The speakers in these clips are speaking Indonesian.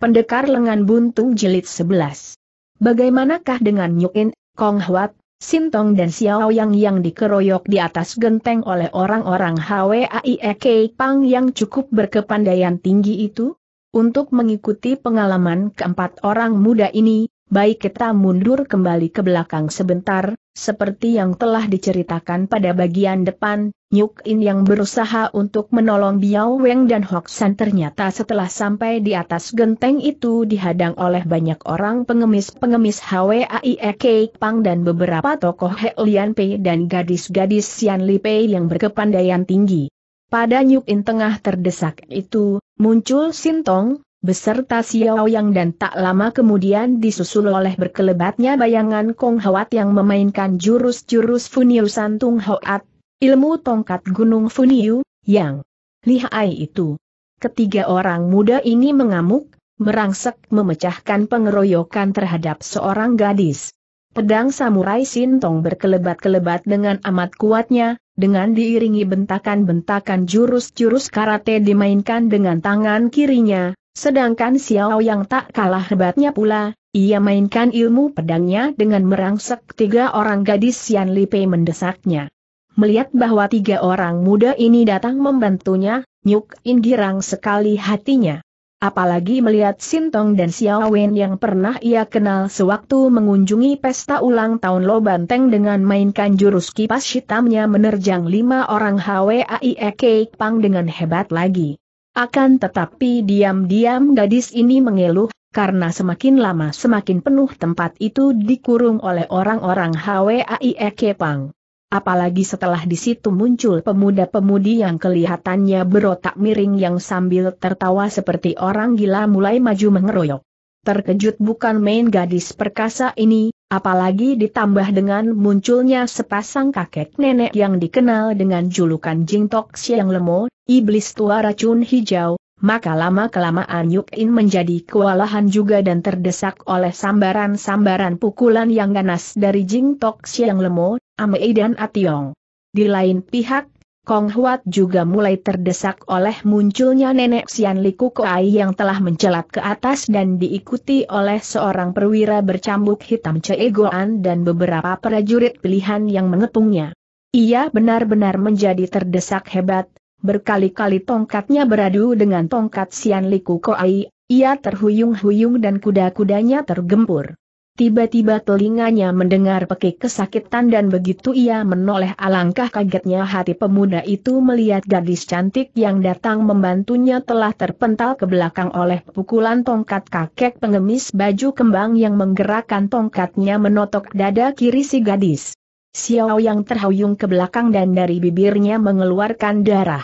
Pendekar lengan buntung jilid 11. Bagaimanakah dengan Nyukin, Kong Huat, Sintong dan Xiao Yang yang dikeroyok di atas genteng oleh orang-orang HWAIEK Pang yang cukup berkepandaian tinggi itu? Untuk mengikuti pengalaman keempat orang muda ini, baik kita mundur kembali ke belakang sebentar, seperti yang telah diceritakan pada bagian depan, Nyuk In yang berusaha untuk menolong Biao Weng dan Hok San ternyata setelah sampai di atas genteng itu dihadang oleh banyak orang pengemis-pengemis HWAIEK Pang dan beberapa tokoh He Lian Pei dan gadis-gadis Sian Li Pei yang berkepandaian tinggi. Pada Nyuk In tengah terdesak itu, muncul Sintong, beserta Xiao Yang dan tak lama kemudian disusul oleh berkelebatnya bayangan Kong hawat yang memainkan jurus-jurus Funiu Santung Hoat, ilmu tongkat gunung Funiu, yang lihai itu. Ketiga orang muda ini mengamuk, merangsek memecahkan pengeroyokan terhadap seorang gadis. Pedang samurai Sintong berkelebat-kelebat dengan amat kuatnya, dengan diiringi bentakan-bentakan jurus-jurus karate dimainkan dengan tangan kirinya, Sedangkan Xiao yang tak kalah hebatnya pula, ia mainkan ilmu pedangnya dengan merangsek tiga orang gadis Yan Lipe mendesaknya. Melihat bahwa tiga orang muda ini datang membantunya, Nyuk In girang sekali hatinya. Apalagi melihat Sintong dan Xiao Wen yang pernah ia kenal sewaktu mengunjungi pesta ulang tahun Lo Banteng dengan mainkan jurus kipas hitamnya menerjang lima orang HWAIEK Pang dengan hebat lagi. Akan tetapi diam-diam gadis ini mengeluh, karena semakin lama semakin penuh tempat itu dikurung oleh orang-orang HWAIE Kepang. Apalagi setelah di situ muncul pemuda-pemudi yang kelihatannya berotak miring yang sambil tertawa seperti orang gila mulai maju mengeroyok. Terkejut bukan main gadis perkasa ini, apalagi ditambah dengan munculnya sepasang kakek nenek yang dikenal dengan julukan Jingtok Siang Lemo, iblis tua racun hijau, maka lama-kelamaan Yuk In menjadi kewalahan juga dan terdesak oleh sambaran-sambaran pukulan yang ganas dari Jingtok Siang Lemo, Amei dan Ationg. Di lain pihak, Kong Huat juga mulai terdesak oleh munculnya nenek Sian Li Ai yang telah mencelat ke atas dan diikuti oleh seorang perwira bercambuk hitam Ceegoan dan beberapa prajurit pilihan yang mengepungnya. Ia benar-benar menjadi terdesak hebat, berkali-kali tongkatnya beradu dengan tongkat Sian Li Ai, ia terhuyung-huyung dan kuda-kudanya tergempur. Tiba-tiba telinganya mendengar pekik kesakitan dan begitu ia menoleh alangkah kagetnya hati pemuda itu melihat gadis cantik yang datang membantunya telah terpental ke belakang oleh pukulan tongkat kakek pengemis baju kembang yang menggerakkan tongkatnya menotok dada kiri si gadis. Xiao yang terhuyung ke belakang dan dari bibirnya mengeluarkan darah.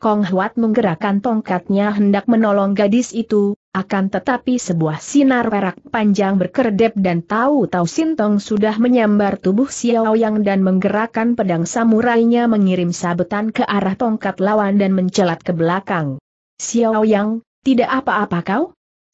Kong Huat menggerakkan tongkatnya hendak menolong gadis itu, akan tetapi sebuah sinar perak panjang berkedip dan tahu-tahu Sintong sudah menyambar tubuh Xiao Yang dan menggerakkan pedang samurainya mengirim sabetan ke arah tongkat lawan dan mencelat ke belakang. Xiao Yang, tidak apa-apa kau?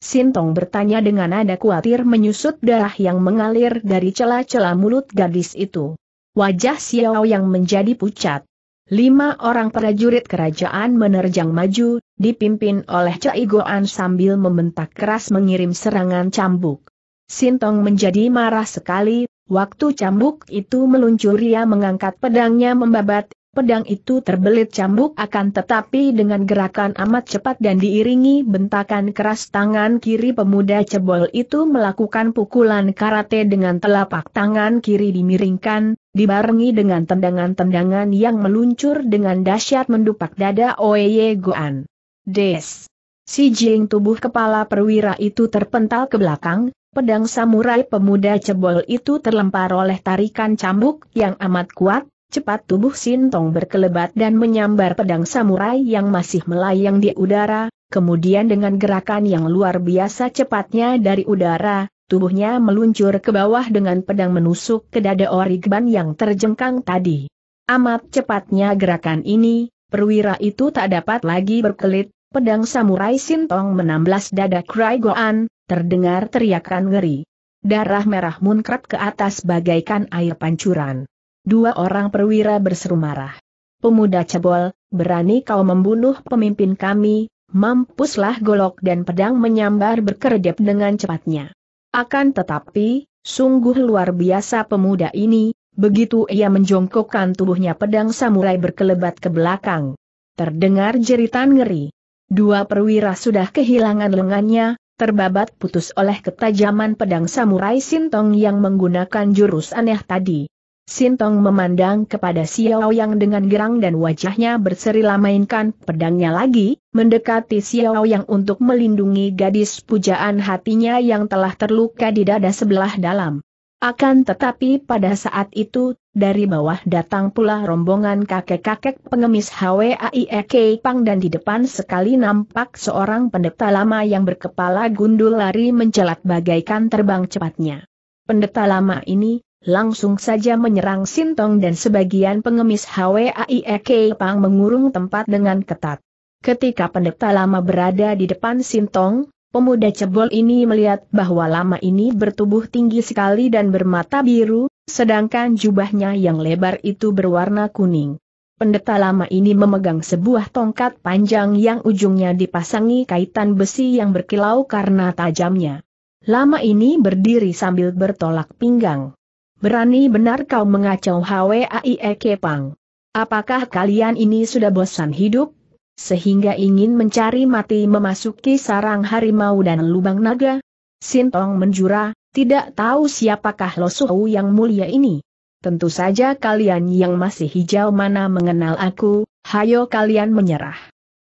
Sintong bertanya dengan nada khawatir menyusut darah yang mengalir dari celah-celah mulut gadis itu. Wajah Xiao Yang menjadi pucat. Lima orang prajurit kerajaan menerjang maju, dipimpin oleh Cai Goan sambil membentak keras mengirim serangan cambuk. Sintong menjadi marah sekali, waktu cambuk itu meluncur ia mengangkat pedangnya membabat, pedang itu terbelit cambuk akan tetapi dengan gerakan amat cepat dan diiringi bentakan keras tangan kiri pemuda cebol itu melakukan pukulan karate dengan telapak tangan kiri dimiringkan, dibarengi dengan tendangan-tendangan yang meluncur dengan dahsyat mendupak dada Oeye Goan. Des. Si jing tubuh kepala perwira itu terpental ke belakang, pedang samurai pemuda cebol itu terlempar oleh tarikan cambuk yang amat kuat, Cepat tubuh Sintong berkelebat dan menyambar pedang samurai yang masih melayang di udara, kemudian dengan gerakan yang luar biasa cepatnya dari udara, tubuhnya meluncur ke bawah dengan pedang menusuk ke dada Origban yang terjengkang tadi. Amat cepatnya gerakan ini, perwira itu tak dapat lagi berkelit, pedang samurai Sintong menamblas dada Krai Goan, terdengar teriakan ngeri. Darah merah munkrat ke atas bagaikan air pancuran. Dua orang perwira berseru marah. Pemuda cebol, berani kau membunuh pemimpin kami, mampuslah golok dan pedang menyambar berkeredep dengan cepatnya. Akan tetapi, sungguh luar biasa pemuda ini, begitu ia menjongkokkan tubuhnya pedang samurai berkelebat ke belakang. Terdengar jeritan ngeri. Dua perwira sudah kehilangan lengannya, terbabat putus oleh ketajaman pedang samurai Sintong yang menggunakan jurus aneh tadi. Sintong memandang kepada Xiao Yang dengan gerang dan wajahnya berseri lamainkan. mainkan pedangnya lagi, mendekati Xiao Yang untuk melindungi gadis pujaan hatinya yang telah terluka di dada sebelah dalam. Akan tetapi pada saat itu, dari bawah datang pula rombongan kakek-kakek pengemis HWAIEK Pang dan di depan sekali nampak seorang pendeta lama yang berkepala gundul lari mencelat bagaikan terbang cepatnya. Pendeta lama ini, langsung saja menyerang Sintong dan sebagian pengemis HWAIEK Pang mengurung tempat dengan ketat. Ketika pendeta lama berada di depan Sintong, pemuda cebol ini melihat bahwa lama ini bertubuh tinggi sekali dan bermata biru, sedangkan jubahnya yang lebar itu berwarna kuning. Pendeta lama ini memegang sebuah tongkat panjang yang ujungnya dipasangi kaitan besi yang berkilau karena tajamnya. Lama ini berdiri sambil bertolak pinggang. Berani benar kau mengacau HWAIE Kepang. Apakah kalian ini sudah bosan hidup? Sehingga ingin mencari mati memasuki sarang harimau dan lubang naga? Sintong menjura, tidak tahu siapakah Losuhu yang mulia ini. Tentu saja kalian yang masih hijau mana mengenal aku, hayo kalian menyerah.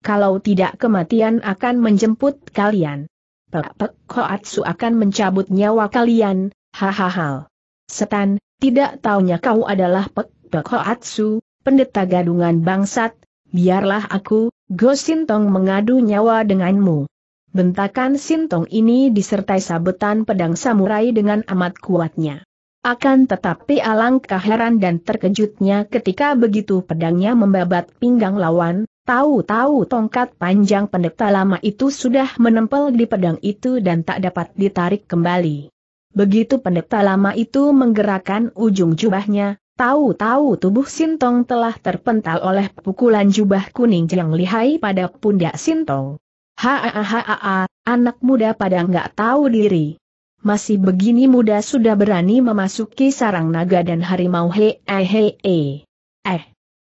Kalau tidak kematian akan menjemput kalian. Pek-pek koatsu akan mencabut nyawa kalian, hahaha. Setan, tidak taunya kau adalah Pek Pek Hoatsu, pendeta gadungan bangsat, biarlah aku, Go Sintong mengadu nyawa denganmu. Bentakan Sintong ini disertai sabetan pedang samurai dengan amat kuatnya. Akan tetapi alangkah heran dan terkejutnya ketika begitu pedangnya membabat pinggang lawan, tahu-tahu tongkat panjang pendeta lama itu sudah menempel di pedang itu dan tak dapat ditarik kembali. Begitu pendeta lama itu menggerakkan ujung jubahnya, tahu-tahu tubuh Sintong telah terpental oleh pukulan jubah kuning yang lihai pada pundak Sintong. Haa, anak muda pada nggak tahu diri. Masih begini muda sudah berani memasuki sarang naga dan harimau he eh, he e. eh, he. Eh,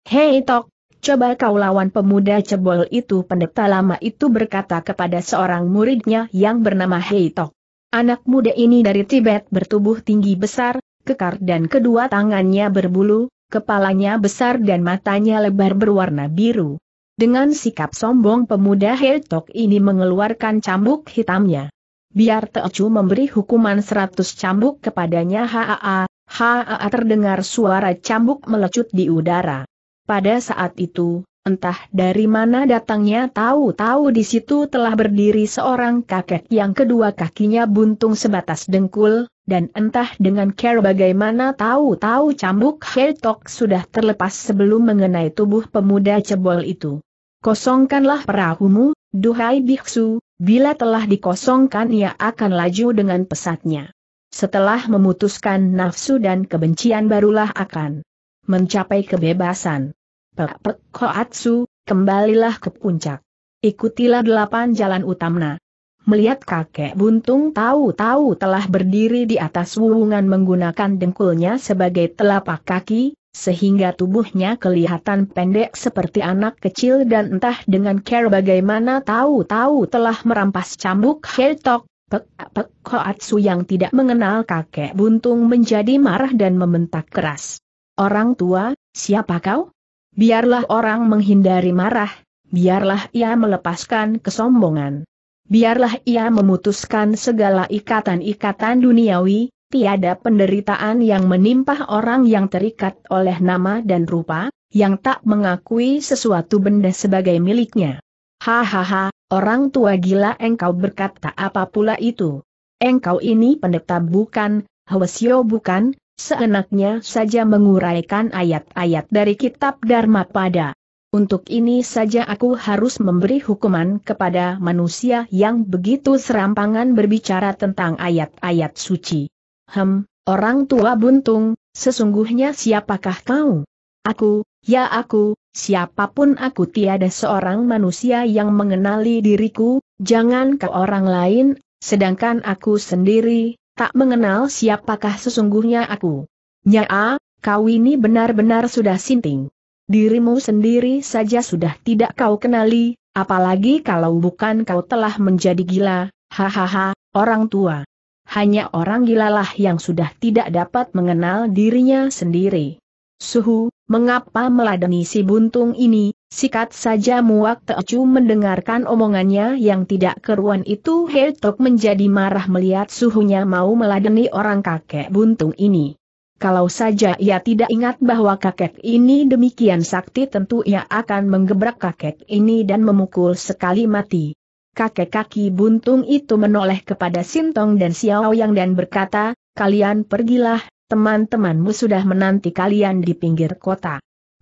hei tok, coba kau lawan pemuda cebol itu pendeta lama itu berkata kepada seorang muridnya yang bernama Hei Tok. Anak muda ini dari Tibet bertubuh tinggi besar, kekar dan kedua tangannya berbulu, kepalanya besar dan matanya lebar berwarna biru. Dengan sikap sombong pemuda Heltok ini mengeluarkan cambuk hitamnya. Biar Teocu memberi hukuman seratus cambuk kepadanya Haa, Haa terdengar suara cambuk melecut di udara. Pada saat itu, Entah dari mana datangnya tahu-tahu di situ telah berdiri seorang kakek yang kedua kakinya buntung sebatas dengkul, dan entah dengan care bagaimana tahu-tahu cambuk Hertok sudah terlepas sebelum mengenai tubuh pemuda cebol itu. Kosongkanlah perahumu, duhai biksu, bila telah dikosongkan ia akan laju dengan pesatnya. Setelah memutuskan nafsu dan kebencian barulah akan mencapai kebebasan. Pepek Koatsu, kembalilah ke puncak. Ikutilah delapan jalan utama. Melihat kakek buntung tahu-tahu telah berdiri di atas wuwungan menggunakan dengkulnya sebagai telapak kaki, sehingga tubuhnya kelihatan pendek seperti anak kecil dan entah dengan care bagaimana tahu-tahu telah merampas cambuk Heltok, Pek, pek Koatsu yang tidak mengenal kakek buntung menjadi marah dan membentak keras. Orang tua, siapa kau? Biarlah orang menghindari marah, biarlah ia melepaskan kesombongan. Biarlah ia memutuskan segala ikatan-ikatan duniawi, tiada penderitaan yang menimpa orang yang terikat oleh nama dan rupa, yang tak mengakui sesuatu benda sebagai miliknya. Hahaha, orang tua gila engkau berkata apa pula itu. Engkau ini pendeta bukan, hwesyo bukan, seenaknya saja menguraikan ayat-ayat dari kitab Dharma pada. Untuk ini saja aku harus memberi hukuman kepada manusia yang begitu serampangan berbicara tentang ayat-ayat suci. Hem, orang tua buntung, sesungguhnya siapakah kau? Aku, ya aku, siapapun aku tiada seorang manusia yang mengenali diriku, jangan ke orang lain, sedangkan aku sendiri, tak mengenal siapakah sesungguhnya aku. Nyaa, kau ini benar-benar sudah sinting. Dirimu sendiri saja sudah tidak kau kenali, apalagi kalau bukan kau telah menjadi gila, hahaha, orang tua. Hanya orang gilalah yang sudah tidak dapat mengenal dirinya sendiri. Suhu, mengapa meladeni si buntung ini, Sikat saja muak Teocu mendengarkan omongannya yang tidak keruan itu Tok menjadi marah melihat suhunya mau meladeni orang kakek buntung ini. Kalau saja ia tidak ingat bahwa kakek ini demikian sakti tentu ia akan menggebrak kakek ini dan memukul sekali mati. Kakek kaki buntung itu menoleh kepada Sintong dan Xiao Yang dan berkata, kalian pergilah, teman-temanmu sudah menanti kalian di pinggir kota.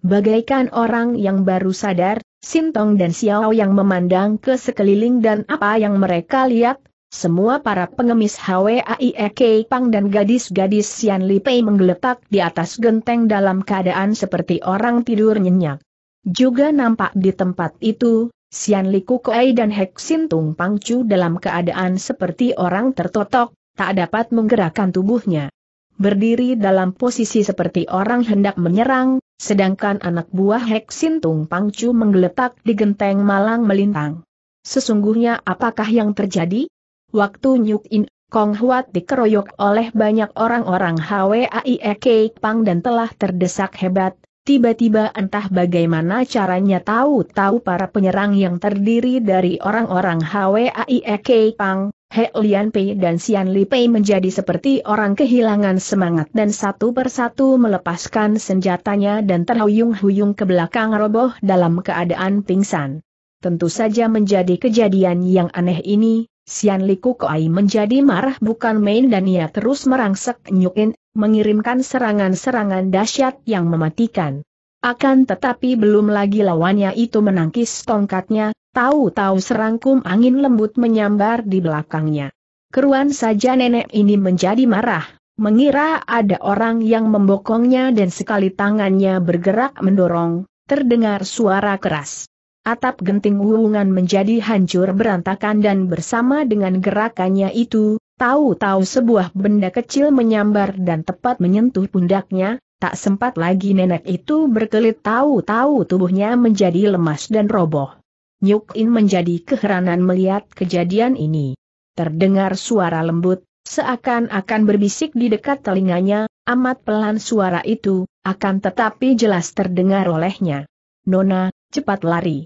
Bagaikan orang yang baru sadar, Sintong dan Xiao yang memandang ke sekeliling dan apa yang mereka lihat, semua para pengemis HWAIEK Pang dan gadis-gadis Sian Li Pei menggeletak di atas genteng dalam keadaan seperti orang tidur nyenyak. Juga nampak di tempat itu, Sian Li Kukuei dan Hek Sintung Pangcu dalam keadaan seperti orang tertotok, tak dapat menggerakkan tubuhnya. Berdiri dalam posisi seperti orang hendak menyerang, Sedangkan anak buah Hek Sintung Pangcu menggeletak di genteng malang melintang. Sesungguhnya apakah yang terjadi? Waktu Nyuk In Kong Huat dikeroyok oleh banyak orang-orang HWAIEK Pang dan telah terdesak hebat, Tiba-tiba entah bagaimana caranya tahu-tahu para penyerang yang terdiri dari orang-orang HWAIEK Pang, He Lian Pei dan Xian Li Pei menjadi seperti orang kehilangan semangat dan satu persatu melepaskan senjatanya dan terhuyung-huyung ke belakang roboh dalam keadaan pingsan. Tentu saja menjadi kejadian yang aneh ini, Sian Liku Koai menjadi marah bukan main dan ia terus merangsek Nyukin, mengirimkan serangan-serangan dahsyat yang mematikan. Akan tetapi belum lagi lawannya itu menangkis tongkatnya, tahu-tahu serangkum angin lembut menyambar di belakangnya. Keruan saja nenek ini menjadi marah, mengira ada orang yang membokongnya dan sekali tangannya bergerak mendorong, terdengar suara keras atap genting wuungan menjadi hancur berantakan dan bersama dengan gerakannya itu, tahu-tahu sebuah benda kecil menyambar dan tepat menyentuh pundaknya, tak sempat lagi nenek itu berkelit tahu-tahu tubuhnya menjadi lemas dan roboh. Nyuk In menjadi keheranan melihat kejadian ini. Terdengar suara lembut, seakan-akan berbisik di dekat telinganya, amat pelan suara itu, akan tetapi jelas terdengar olehnya. Nona, cepat lari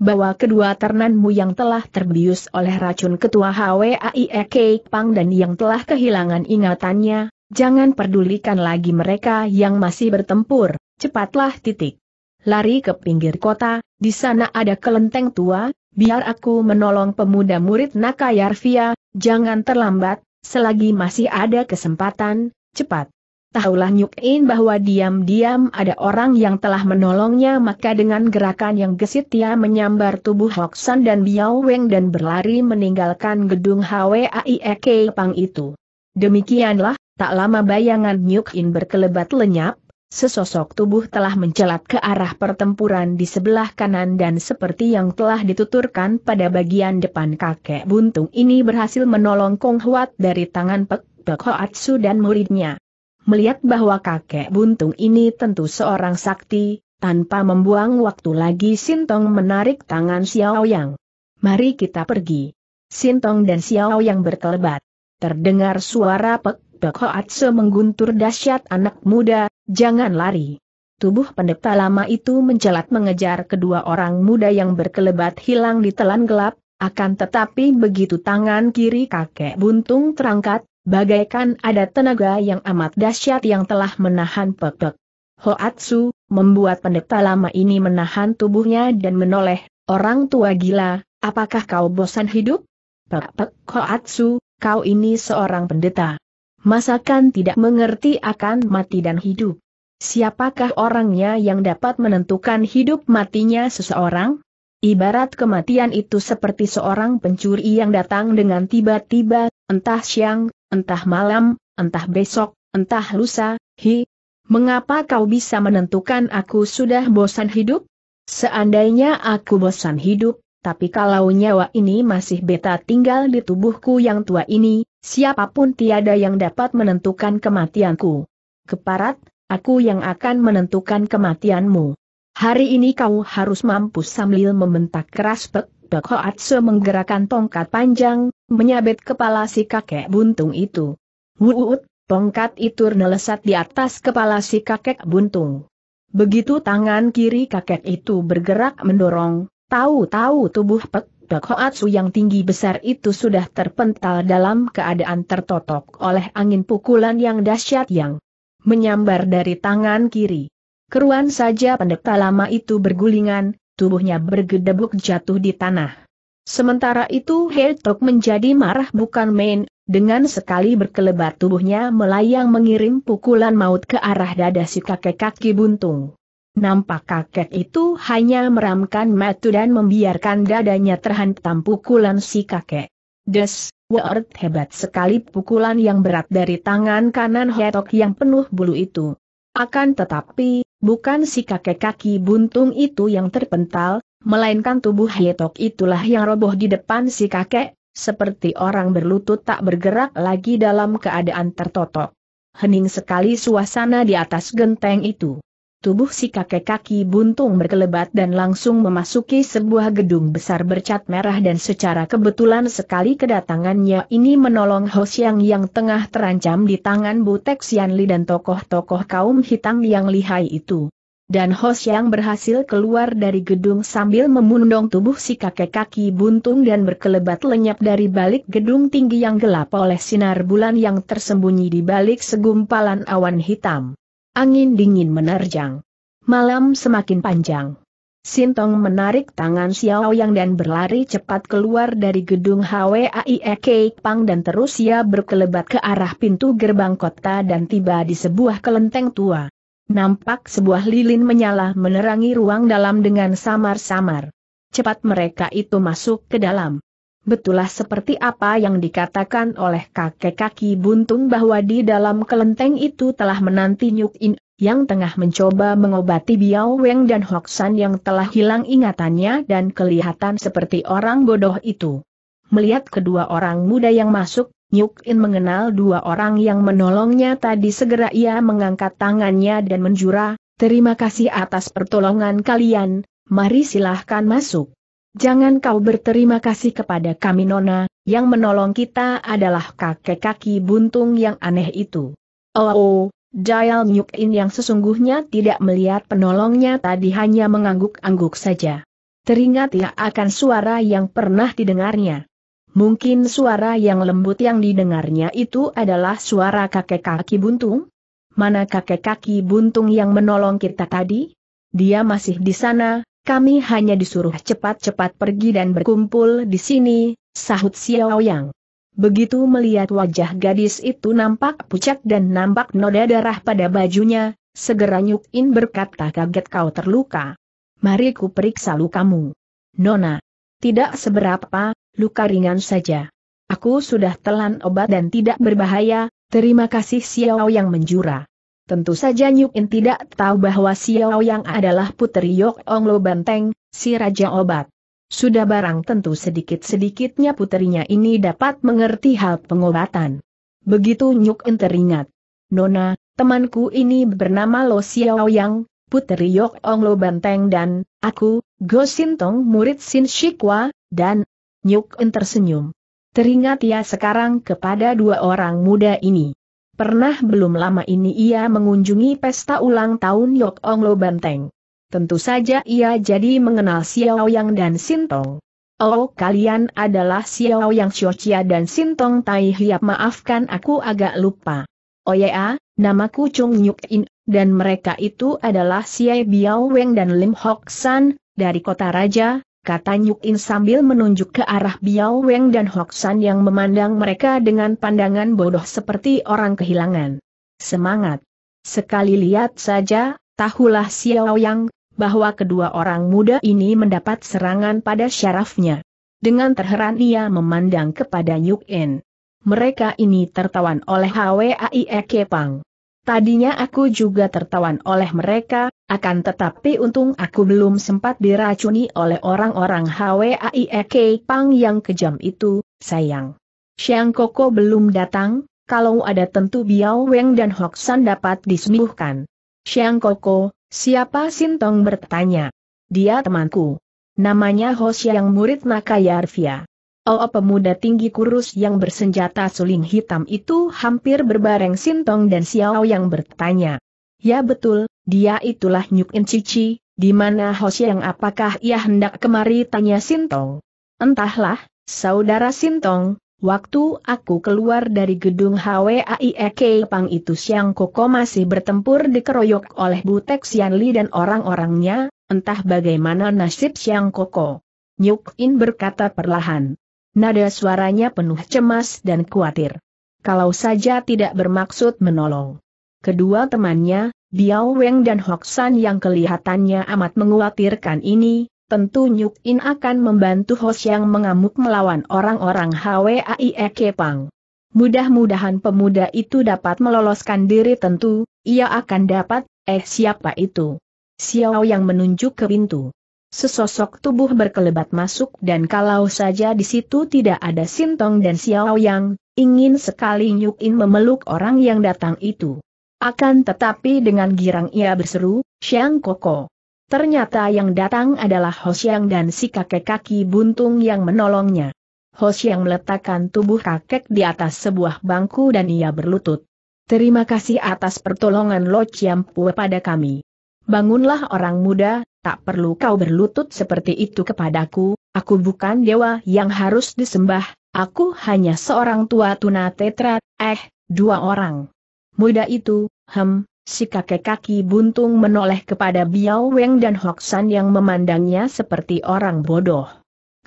bahwa kedua ternanmu yang telah terbius oleh racun ketua HWAIEK Pang dan yang telah kehilangan ingatannya, jangan pedulikan lagi mereka yang masih bertempur, cepatlah titik. Lari ke pinggir kota, di sana ada kelenteng tua, biar aku menolong pemuda murid Nakayarvia, jangan terlambat, selagi masih ada kesempatan, cepat. Tahulah Nyuk In bahwa diam-diam ada orang yang telah menolongnya maka dengan gerakan yang gesit ia menyambar tubuh Hoksan dan Biao Weng dan berlari meninggalkan gedung HWAIEK Pang itu. Demikianlah, tak lama bayangan Nyuk In berkelebat lenyap, sesosok tubuh telah mencelat ke arah pertempuran di sebelah kanan dan seperti yang telah dituturkan pada bagian depan kakek buntung ini berhasil menolong Kong Huat dari tangan Pek Pek Hoatsu dan muridnya. Melihat bahwa kakek buntung ini tentu seorang sakti, tanpa membuang waktu lagi Sintong menarik tangan Xiao Yang. Mari kita pergi. Sintong dan Xiao Yang berkelebat. Terdengar suara pek pek Hoatse mengguntur dahsyat anak muda, jangan lari. Tubuh pendeta lama itu mencelat mengejar kedua orang muda yang berkelebat hilang di telan gelap, akan tetapi begitu tangan kiri kakek buntung terangkat, bagaikan ada tenaga yang amat dahsyat yang telah menahan pepek. Hoatsu, membuat pendeta lama ini menahan tubuhnya dan menoleh, orang tua gila, apakah kau bosan hidup? Pepek Hoatsu, kau ini seorang pendeta. Masakan tidak mengerti akan mati dan hidup. Siapakah orangnya yang dapat menentukan hidup matinya seseorang? Ibarat kematian itu seperti seorang pencuri yang datang dengan tiba-tiba, entah siang, entah malam, entah besok, entah lusa, hi. Mengapa kau bisa menentukan aku sudah bosan hidup? Seandainya aku bosan hidup, tapi kalau nyawa ini masih beta tinggal di tubuhku yang tua ini, siapapun tiada yang dapat menentukan kematianku. Keparat, aku yang akan menentukan kematianmu. Hari ini kau harus mampu sambil membentak keras Pek Pek Hoatse menggerakkan tongkat panjang, menyabet kepala si kakek buntung itu. Wuut, tongkat itu nelesat di atas kepala si kakek buntung. Begitu tangan kiri kakek itu bergerak mendorong, tahu-tahu tubuh Pek Pek hoatse yang tinggi besar itu sudah terpental dalam keadaan tertotok oleh angin pukulan yang dahsyat yang menyambar dari tangan kiri. Keruan saja pendeta lama itu bergulingan, tubuhnya bergedebuk jatuh di tanah. Sementara itu Hertog menjadi marah bukan main, dengan sekali berkelebat tubuhnya melayang mengirim pukulan maut ke arah dada si kakek kaki buntung. Nampak kakek itu hanya meramkan matu dan membiarkan dadanya terhantam pukulan si kakek. Des, Word hebat sekali pukulan yang berat dari tangan kanan Hertog yang penuh bulu itu. Akan tetapi, Bukan si kakek kaki buntung itu yang terpental, melainkan tubuh Hietok itulah yang roboh di depan si kakek, seperti orang berlutut tak bergerak lagi dalam keadaan tertotok. Hening sekali suasana di atas genteng itu tubuh si kakek kaki buntung berkelebat dan langsung memasuki sebuah gedung besar bercat merah dan secara kebetulan sekali kedatangannya ini menolong Hosiang yang tengah terancam di tangan Butek Xianli dan tokoh-tokoh kaum hitam yang lihai itu. Dan Hosiang berhasil keluar dari gedung sambil memundong tubuh si kakek kaki buntung dan berkelebat lenyap dari balik gedung tinggi yang gelap oleh sinar bulan yang tersembunyi di balik segumpalan awan hitam. Angin dingin menerjang. Malam semakin panjang. Sintong menarik tangan Xiao Yang dan berlari cepat keluar dari gedung HWAIEK Pang dan terus ia berkelebat ke arah pintu gerbang kota dan tiba di sebuah kelenteng tua. Nampak sebuah lilin menyala menerangi ruang dalam dengan samar-samar. Cepat mereka itu masuk ke dalam. Betulah seperti apa yang dikatakan oleh kakek kaki buntung bahwa di dalam kelenteng itu telah menanti Nyuk In, yang tengah mencoba mengobati Biao Weng dan San yang telah hilang ingatannya dan kelihatan seperti orang bodoh itu. Melihat kedua orang muda yang masuk, Nyuk In mengenal dua orang yang menolongnya tadi segera ia mengangkat tangannya dan menjura, terima kasih atas pertolongan kalian, mari silahkan masuk. Jangan kau berterima kasih kepada kami Nona, yang menolong kita adalah kakek kaki buntung yang aneh itu. Oh, oh Jael Nyukin yang sesungguhnya tidak melihat penolongnya tadi hanya mengangguk-angguk saja. Teringat ia akan suara yang pernah didengarnya. Mungkin suara yang lembut yang didengarnya itu adalah suara kakek kaki buntung? Mana kakek kaki buntung yang menolong kita tadi? Dia masih di sana, kami hanya disuruh cepat-cepat pergi dan berkumpul di sini, sahut Xiao Yang. Begitu melihat wajah gadis itu nampak pucat dan nampak noda darah pada bajunya, segera Nyuk In berkata kaget kau terluka. Mari ku periksa lukamu. Nona. Tidak seberapa, luka ringan saja. Aku sudah telan obat dan tidak berbahaya, terima kasih Xiao yang menjura. Tentu saja Nyuk In tidak tahu bahwa Xiao yang adalah putri Yok Ong Lo Banteng, si Raja Obat. Sudah barang tentu sedikit-sedikitnya putrinya ini dapat mengerti hal pengobatan. Begitu Nyuk In teringat. Nona, temanku ini bernama Lo Xiao Yang, putri Yok Ong Lo Banteng dan, aku, Go Sintong murid Sin Shikwa, dan, Nyuk In tersenyum. Teringat ya sekarang kepada dua orang muda ini. Pernah belum lama ini ia mengunjungi pesta ulang tahun Yok Ong Lo Banteng. Tentu saja ia jadi mengenal Xiao Yang dan Sintong. Oh, kalian adalah Xiao Yang Xiochia dan Sintong Tai Hiap maafkan aku agak lupa. Oh ya, namaku Chung Nyuk In, dan mereka itu adalah Xie Biao Weng dan Lim Hok San, dari kota raja, kata Nyuk In sambil menunjuk ke arah Biao Weng dan Hoksan yang memandang mereka dengan pandangan bodoh seperti orang kehilangan. Semangat! Sekali lihat saja, tahulah Xiao Yang, bahwa kedua orang muda ini mendapat serangan pada syarafnya. Dengan terheran ia memandang kepada Nyuk In. Mereka ini tertawan oleh Hwai Eke Pang. Tadinya aku juga tertawan oleh mereka, akan tetapi untung aku belum sempat diracuni oleh orang-orang HWAIEK Pang yang kejam itu, sayang. Siang Koko belum datang, kalau ada tentu Biao Weng dan San dapat disembuhkan. Siang Koko, siapa Sintong bertanya. Dia temanku. Namanya Ho Siang murid Nakayarvia. Oh pemuda tinggi kurus yang bersenjata suling hitam itu hampir berbareng Sintong dan Xiao yang bertanya. Ya betul, dia itulah Nyuk In Cici, di mana yang apakah ia hendak kemari tanya Sintong. Entahlah, saudara Sintong, waktu aku keluar dari gedung HWAIEK Pang itu Siang Koko masih bertempur dikeroyok oleh Butek Xianli dan orang-orangnya, entah bagaimana nasib Siang Koko. Nyuk In berkata perlahan. Nada suaranya penuh cemas dan khawatir. Kalau saja tidak bermaksud menolong. Kedua temannya, Biao Weng dan Hok yang kelihatannya amat mengkhawatirkan ini, tentu Nyuk In akan membantu Hos yang mengamuk melawan orang-orang HWAI e Kepang. Mudah-mudahan pemuda itu dapat meloloskan diri tentu, ia akan dapat, eh siapa itu? Xiao yang menunjuk ke pintu. Sesosok tubuh berkelebat masuk dan kalau saja di situ tidak ada Sintong dan Xiao Yang, ingin sekali Nyuk In memeluk orang yang datang itu. Akan tetapi dengan girang ia berseru, Xiang Koko. Ternyata yang datang adalah Ho Xiang dan si kakek kaki buntung yang menolongnya. Ho Xiang meletakkan tubuh kakek di atas sebuah bangku dan ia berlutut. Terima kasih atas pertolongan Lo Pue pada kami. Bangunlah orang muda, tak perlu kau berlutut seperti itu kepadaku, aku bukan dewa yang harus disembah, aku hanya seorang tua tuna tetra, eh, dua orang. Muda itu, hem, si kakek kaki buntung menoleh kepada Biao Weng dan Hoksan yang memandangnya seperti orang bodoh.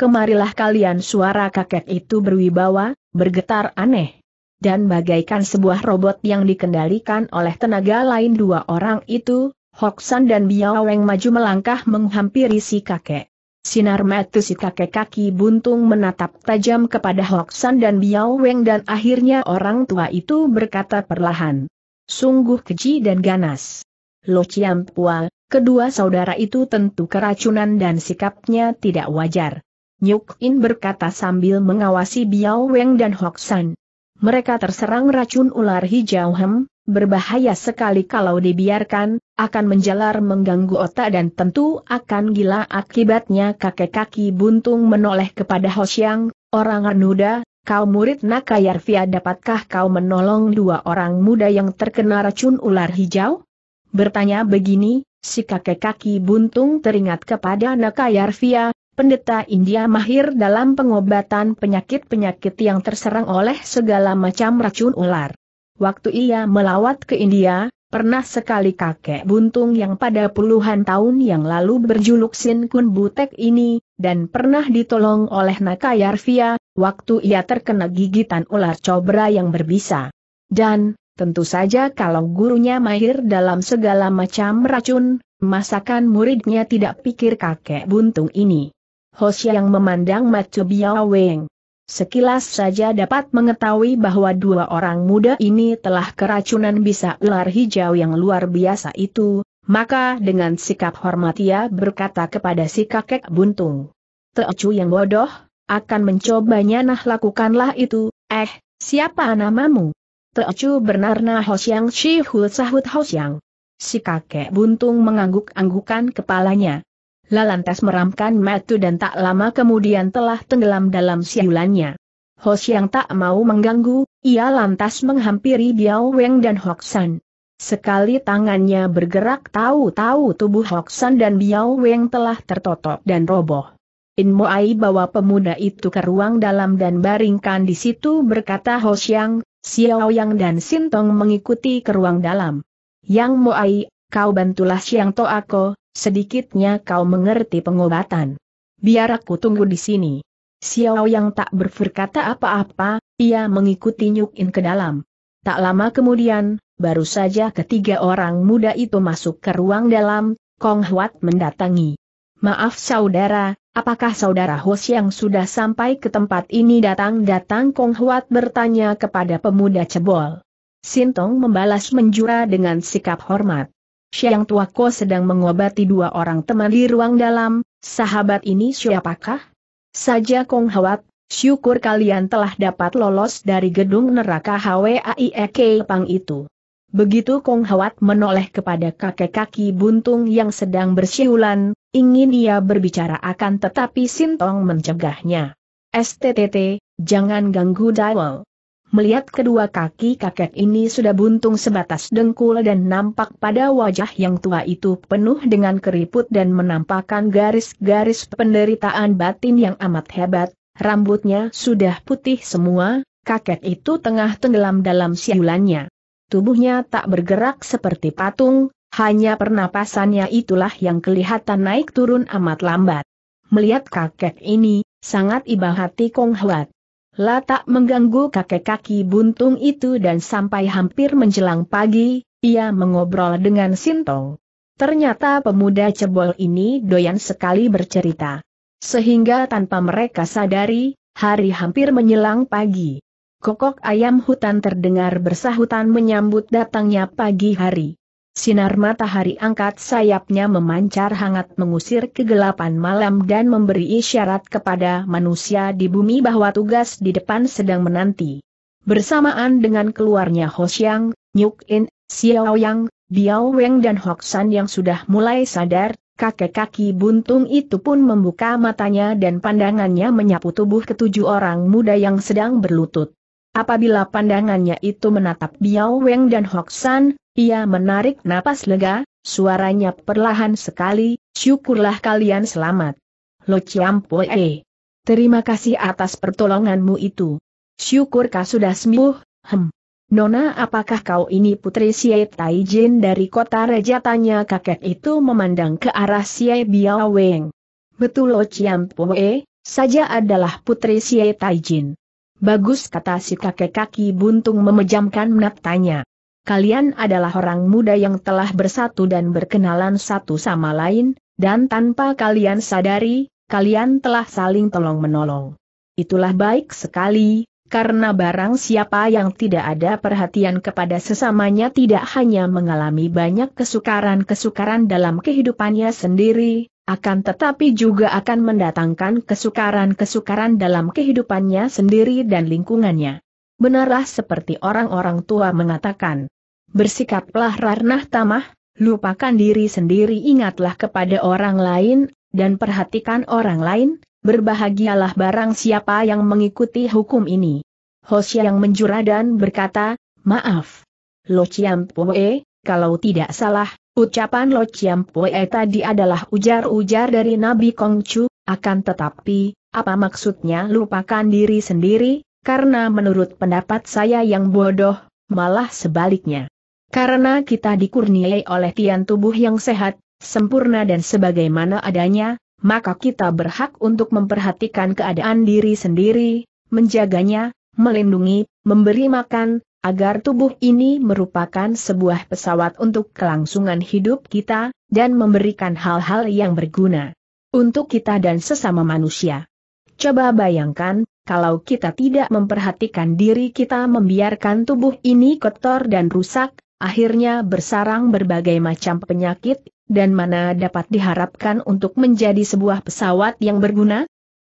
Kemarilah kalian suara kakek itu berwibawa, bergetar aneh. Dan bagaikan sebuah robot yang dikendalikan oleh tenaga lain dua orang itu, Hoksan dan Biao Biaweng maju melangkah menghampiri si kakek. Sinar mata si kakek kaki buntung menatap tajam kepada Hoksan dan Biao Biaweng dan akhirnya orang tua itu berkata perlahan. Sungguh keji dan ganas. Lo Pua, kedua saudara itu tentu keracunan dan sikapnya tidak wajar. Nyuk In berkata sambil mengawasi Biao Weng dan Hoksan. Mereka terserang racun ular hijau hem, berbahaya sekali kalau dibiarkan, akan menjalar mengganggu otak dan tentu akan gila akibatnya kakek kaki buntung menoleh kepada Hosiang, orang Anuda, kau murid Nakayarvia dapatkah kau menolong dua orang muda yang terkena racun ular hijau? Bertanya begini, si kakek kaki buntung teringat kepada Nakayarvia, pendeta India mahir dalam pengobatan penyakit-penyakit yang terserang oleh segala macam racun ular. Waktu ia melawat ke India, pernah sekali kakek buntung yang pada puluhan tahun yang lalu berjuluk Sin Kun Butek ini, dan pernah ditolong oleh Nakayarvia, waktu ia terkena gigitan ular cobra yang berbisa. Dan, tentu saja kalau gurunya mahir dalam segala macam racun, masakan muridnya tidak pikir kakek buntung ini. Hosya yang memandang Macu Biaweng Sekilas saja dapat mengetahui bahwa dua orang muda ini telah keracunan bisa ular hijau yang luar biasa itu, maka dengan sikap hormat ia berkata kepada si kakek buntung. Teocu yang bodoh, akan mencobanya nah lakukanlah itu, eh, siapa namamu? Teocu bernarna Hosiang Shihul Sahut yang Si kakek buntung mengangguk-anggukan kepalanya. Lantas meramkan matu dan tak lama kemudian telah tenggelam dalam siulannya. Hos yang tak mau mengganggu, ia lantas menghampiri Biao Weng dan Hoksan. Sekali tangannya bergerak tahu-tahu tubuh Hoksan dan Biao Weng telah tertotok dan roboh. In Moai bawa pemuda itu ke ruang dalam dan baringkan di situ berkata Hos Yang, Xiao Yang dan Sintong mengikuti ke ruang dalam. Yang Moai, kau bantulah Xiang To aku, Sedikitnya kau mengerti pengobatan. Biar aku tunggu di sini. Xiao yang tak berkata apa-apa, ia mengikuti Nyuk ke dalam. Tak lama kemudian, baru saja ketiga orang muda itu masuk ke ruang dalam, Kong Huat mendatangi. Maaf saudara, apakah saudara Hos yang sudah sampai ke tempat ini datang-datang Kong Huat bertanya kepada pemuda cebol. Sintong membalas menjura dengan sikap hormat. Siang Tuako sedang mengobati dua orang teman di ruang dalam, sahabat ini siapakah? Saja Kong Hawat, syukur kalian telah dapat lolos dari gedung neraka HWAIEK Pang itu. Begitu Kong Hawat menoleh kepada kakek kaki buntung yang sedang bersiulan, ingin ia berbicara akan tetapi Sintong mencegahnya. STTT, jangan ganggu Dawel melihat kedua kaki kakek ini sudah buntung sebatas dengkul dan nampak pada wajah yang tua itu penuh dengan keriput dan menampakkan garis-garis penderitaan batin yang amat hebat, rambutnya sudah putih semua, kakek itu tengah tenggelam dalam siulannya. Tubuhnya tak bergerak seperti patung, hanya pernapasannya itulah yang kelihatan naik turun amat lambat. Melihat kakek ini, sangat iba hati Kong Huat. Latak mengganggu kakek kaki buntung itu dan sampai hampir menjelang pagi, ia mengobrol dengan Sintong. Ternyata pemuda cebol ini doyan sekali bercerita. Sehingga tanpa mereka sadari, hari hampir menjelang pagi. Kokok ayam hutan terdengar bersahutan menyambut datangnya pagi hari. Sinar matahari angkat sayapnya memancar hangat mengusir kegelapan malam dan memberi isyarat kepada manusia di bumi bahwa tugas di depan sedang menanti. Bersamaan dengan keluarnya Hoshiang, Nyuk In, Xiao Yang, Biao Weng dan Hoksan yang sudah mulai sadar, kakek kaki buntung itu pun membuka matanya dan pandangannya menyapu tubuh ketujuh orang muda yang sedang berlutut. Apabila pandangannya itu menatap Biao Weng dan Hoksan, ia menarik napas lega, suaranya perlahan sekali, syukurlah kalian selamat. Lo Ciampoe. Terima kasih atas pertolonganmu itu. Syukur kau sudah sembuh, hem. Nona apakah kau ini putri Siai Taijin dari kota Reja? Tanya kakek itu memandang ke arah Siai Biaweng. Betul Lo Ciampoe, saja adalah putri Siai Taijin. Bagus kata si kakek kaki buntung memejamkan matanya kalian adalah orang muda yang telah bersatu dan berkenalan satu sama lain, dan tanpa kalian sadari, kalian telah saling tolong-menolong. Itulah baik sekali, karena barang siapa yang tidak ada perhatian kepada sesamanya tidak hanya mengalami banyak kesukaran-kesukaran dalam kehidupannya sendiri, akan tetapi juga akan mendatangkan kesukaran-kesukaran dalam kehidupannya sendiri dan lingkungannya. Benarlah seperti orang-orang tua mengatakan, Bersikaplah ranah tamah, lupakan diri sendiri ingatlah kepada orang lain, dan perhatikan orang lain, berbahagialah barang siapa yang mengikuti hukum ini. Hosea yang menjura dan berkata, maaf. Lo Chiampue, kalau tidak salah, ucapan Lo Chiampue tadi adalah ujar-ujar dari Nabi Kongcu, akan tetapi, apa maksudnya lupakan diri sendiri, karena menurut pendapat saya yang bodoh, malah sebaliknya. Karena kita dikurniai oleh tian tubuh yang sehat, sempurna dan sebagaimana adanya, maka kita berhak untuk memperhatikan keadaan diri sendiri, menjaganya, melindungi, memberi makan, agar tubuh ini merupakan sebuah pesawat untuk kelangsungan hidup kita, dan memberikan hal-hal yang berguna untuk kita dan sesama manusia. Coba bayangkan, kalau kita tidak memperhatikan diri kita membiarkan tubuh ini kotor dan rusak, akhirnya bersarang berbagai macam penyakit, dan mana dapat diharapkan untuk menjadi sebuah pesawat yang berguna?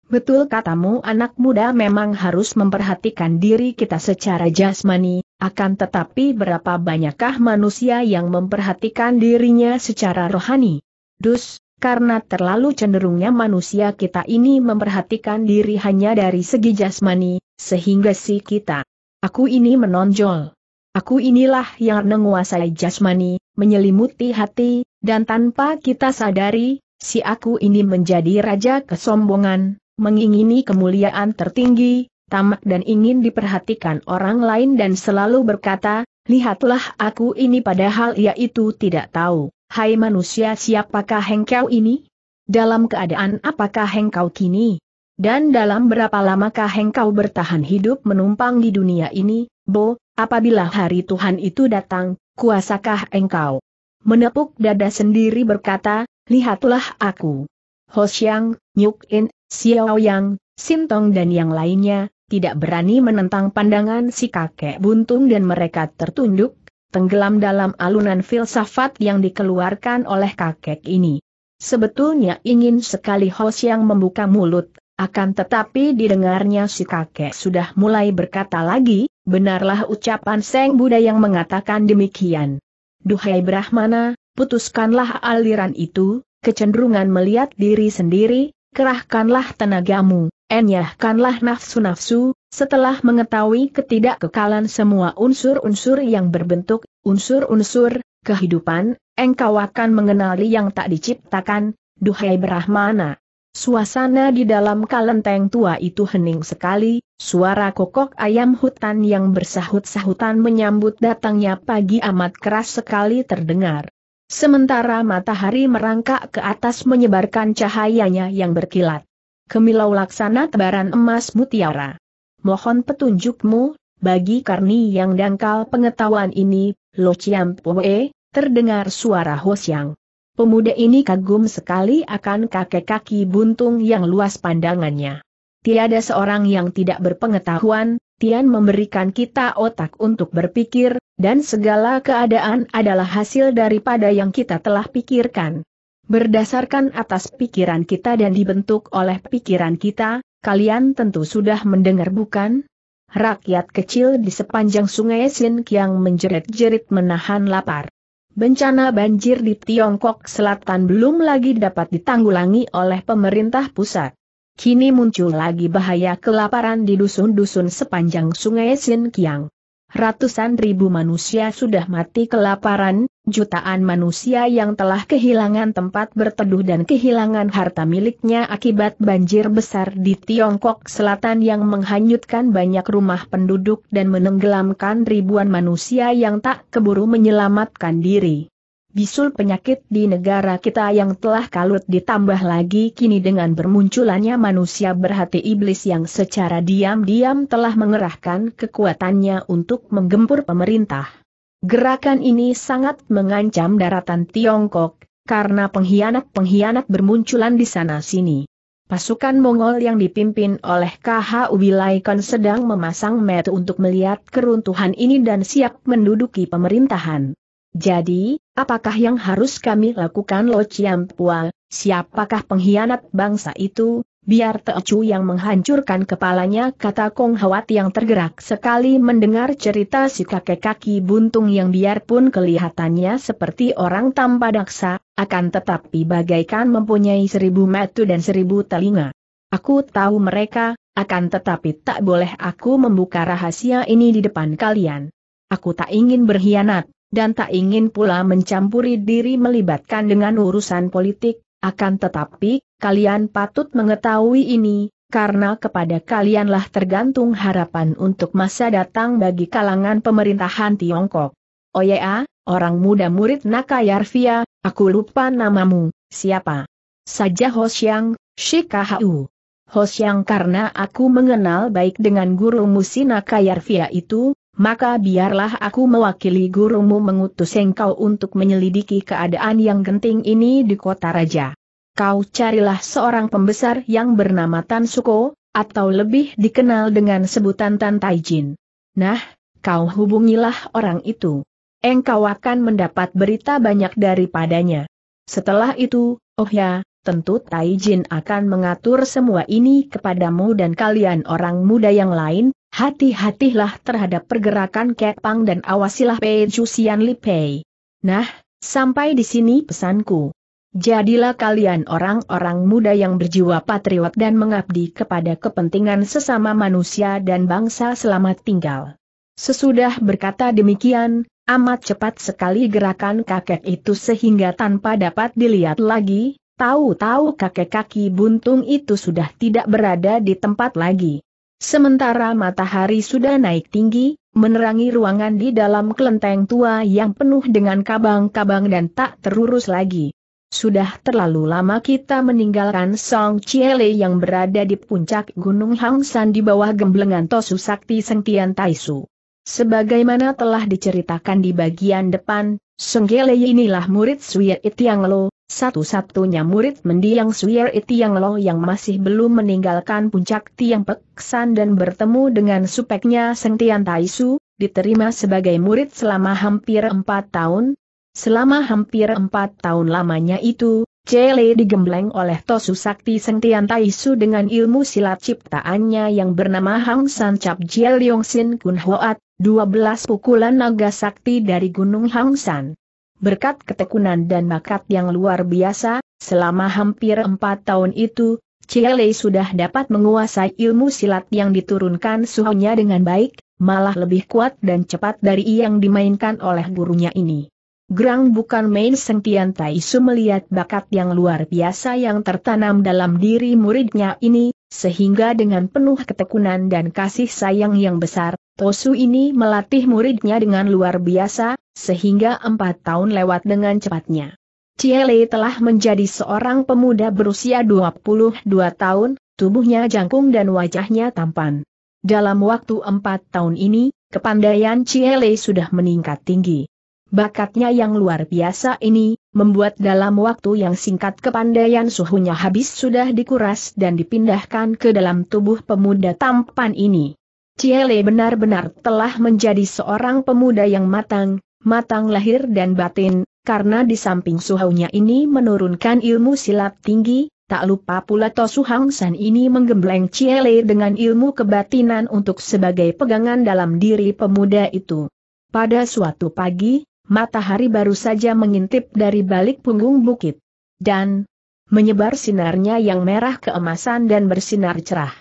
Betul katamu anak muda memang harus memperhatikan diri kita secara jasmani, akan tetapi berapa banyakkah manusia yang memperhatikan dirinya secara rohani? Dus, karena terlalu cenderungnya manusia kita ini memperhatikan diri hanya dari segi jasmani, sehingga si kita. Aku ini menonjol. Aku inilah yang menguasai jasmani, menyelimuti hati, dan tanpa kita sadari, si aku ini menjadi raja kesombongan, mengingini kemuliaan tertinggi, tamak dan ingin diperhatikan orang lain dan selalu berkata, lihatlah aku ini padahal ia itu tidak tahu, hai manusia siapakah hengkau ini? Dalam keadaan apakah hengkau kini? Dan dalam berapa lamakah hengkau bertahan hidup menumpang di dunia ini, Bo, Apabila hari Tuhan itu datang, kuasakah engkau? Menepuk dada sendiri berkata, lihatlah aku. Hoshiang, Nyukin, Xiaoyang, Yang, Sintong dan yang lainnya, tidak berani menentang pandangan si kakek buntung dan mereka tertunduk, tenggelam dalam alunan filsafat yang dikeluarkan oleh kakek ini. Sebetulnya ingin sekali Hoshiang membuka mulut, akan tetapi didengarnya si kakek sudah mulai berkata lagi, Benarlah ucapan Seng Buddha yang mengatakan demikian. Duhai Brahmana, putuskanlah aliran itu, kecenderungan melihat diri sendiri, kerahkanlah tenagamu, enyahkanlah nafsu-nafsu, setelah mengetahui ketidakkekalan semua unsur-unsur yang berbentuk, unsur-unsur, kehidupan, engkau akan mengenali yang tak diciptakan, Duhai Brahmana. Suasana di dalam kalenteng tua itu hening sekali, suara kokok ayam hutan yang bersahut-sahutan menyambut datangnya pagi amat keras sekali terdengar. Sementara matahari merangkak ke atas menyebarkan cahayanya yang berkilat. Kemilau laksana tebaran emas mutiara. Mohon petunjukmu, bagi Karni yang dangkal pengetahuan ini, Lo Chiam terdengar suara Hosiang. Pemuda ini kagum sekali akan kakek kaki buntung yang luas pandangannya. Tiada seorang yang tidak berpengetahuan, Tian memberikan kita otak untuk berpikir, dan segala keadaan adalah hasil daripada yang kita telah pikirkan. Berdasarkan atas pikiran kita dan dibentuk oleh pikiran kita, kalian tentu sudah mendengar bukan? Rakyat kecil di sepanjang sungai Sin Kiang menjerit-jerit menahan lapar bencana banjir di Tiongkok Selatan belum lagi dapat ditanggulangi oleh pemerintah pusat. Kini muncul lagi bahaya kelaparan di dusun-dusun sepanjang sungai Sinkiang ratusan ribu manusia sudah mati kelaparan, jutaan manusia yang telah kehilangan tempat berteduh dan kehilangan harta miliknya akibat banjir besar di Tiongkok Selatan yang menghanyutkan banyak rumah penduduk dan menenggelamkan ribuan manusia yang tak keburu menyelamatkan diri bisul penyakit di negara kita yang telah kalut ditambah lagi kini dengan bermunculannya manusia berhati iblis yang secara diam-diam telah mengerahkan kekuatannya untuk menggempur pemerintah. Gerakan ini sangat mengancam daratan Tiongkok, karena pengkhianat-pengkhianat bermunculan di sana-sini. Pasukan Mongol yang dipimpin oleh KH Khan sedang memasang met untuk melihat keruntuhan ini dan siap menduduki pemerintahan. Jadi, apakah yang harus kami lakukan Lo Chiam Pua, siapakah pengkhianat bangsa itu, biar Teochu yang menghancurkan kepalanya kata Kong Hawat yang tergerak sekali mendengar cerita si kakek kaki buntung yang biarpun kelihatannya seperti orang tanpa daksa, akan tetapi bagaikan mempunyai seribu metu dan seribu telinga. Aku tahu mereka, akan tetapi tak boleh aku membuka rahasia ini di depan kalian. Aku tak ingin berkhianat, dan tak ingin pula mencampuri diri melibatkan dengan urusan politik, akan tetapi, kalian patut mengetahui ini, karena kepada kalianlah tergantung harapan untuk masa datang bagi kalangan pemerintahan Tiongkok. Oya, orang muda murid Naka aku lupa namamu, siapa? Saja Hoshiang, Shikahau. Hoshiang karena aku mengenal baik dengan gurumu si Naka itu, maka biarlah aku mewakili gurumu mengutus engkau untuk menyelidiki keadaan yang genting ini di kota raja. Kau carilah seorang pembesar yang bernama Tan Suko, atau lebih dikenal dengan sebutan Tan Taijin. Nah, kau hubungilah orang itu. Engkau akan mendapat berita banyak daripadanya. Setelah itu, oh ya, tentu Taijin akan mengatur semua ini kepadamu dan kalian orang muda yang lain, Hati-hatilah terhadap pergerakan Kepang dan awasilah Pei Jusian Li Pei. Nah, sampai di sini pesanku. Jadilah kalian orang-orang muda yang berjiwa patriot dan mengabdi kepada kepentingan sesama manusia dan bangsa selamat tinggal. Sesudah berkata demikian, amat cepat sekali gerakan kakek itu sehingga tanpa dapat dilihat lagi, tahu-tahu kakek kaki buntung itu sudah tidak berada di tempat lagi. Sementara matahari sudah naik tinggi, menerangi ruangan di dalam kelenteng tua yang penuh dengan kabang-kabang dan tak terurus lagi. Sudah terlalu lama kita meninggalkan Song Chiele yang berada di puncak Gunung Hangsan di bawah gemblengan Tosu Sakti Sengtian Taisu. Sebagaimana telah diceritakan di bagian depan, Song Sengkele inilah murid Suyet Itiang Lo, satu-satunya murid mendiang Suyer Itiang Lo yang masih belum meninggalkan puncak Tiang Peksan dan bertemu dengan supeknya Seng Tian Su, diterima sebagai murid selama hampir empat tahun. Selama hampir empat tahun lamanya itu, Cele digembleng oleh Tosu Sakti Seng Tian Su dengan ilmu silat ciptaannya yang bernama Hang San Cap Jiel Yong Sin Kun Hoat, 12 pukulan naga sakti dari Gunung Hang San. Berkat ketekunan dan bakat yang luar biasa, selama hampir empat tahun itu, Cielei sudah dapat menguasai ilmu silat yang diturunkan suhunya dengan baik, malah lebih kuat dan cepat dari yang dimainkan oleh gurunya ini. Grang bukan main Sentian Taisu melihat bakat yang luar biasa yang tertanam dalam diri muridnya ini, sehingga dengan penuh ketekunan dan kasih sayang yang besar, Tosu ini melatih muridnya dengan luar biasa, sehingga empat tahun lewat dengan cepatnya. Ciele telah menjadi seorang pemuda berusia 22 tahun, tubuhnya jangkung dan wajahnya tampan. Dalam waktu empat tahun ini, kepandaian Ciele sudah meningkat tinggi. Bakatnya yang luar biasa ini, membuat dalam waktu yang singkat kepandaian suhunya habis sudah dikuras dan dipindahkan ke dalam tubuh pemuda tampan ini. Ciele benar-benar telah menjadi seorang pemuda yang matang, matang lahir dan batin, karena di samping suhunya ini menurunkan ilmu silat tinggi, tak lupa pula Tosu Hang San ini menggembleng Ciele dengan ilmu kebatinan untuk sebagai pegangan dalam diri pemuda itu. Pada suatu pagi, matahari baru saja mengintip dari balik punggung bukit. Dan menyebar sinarnya yang merah keemasan dan bersinar cerah.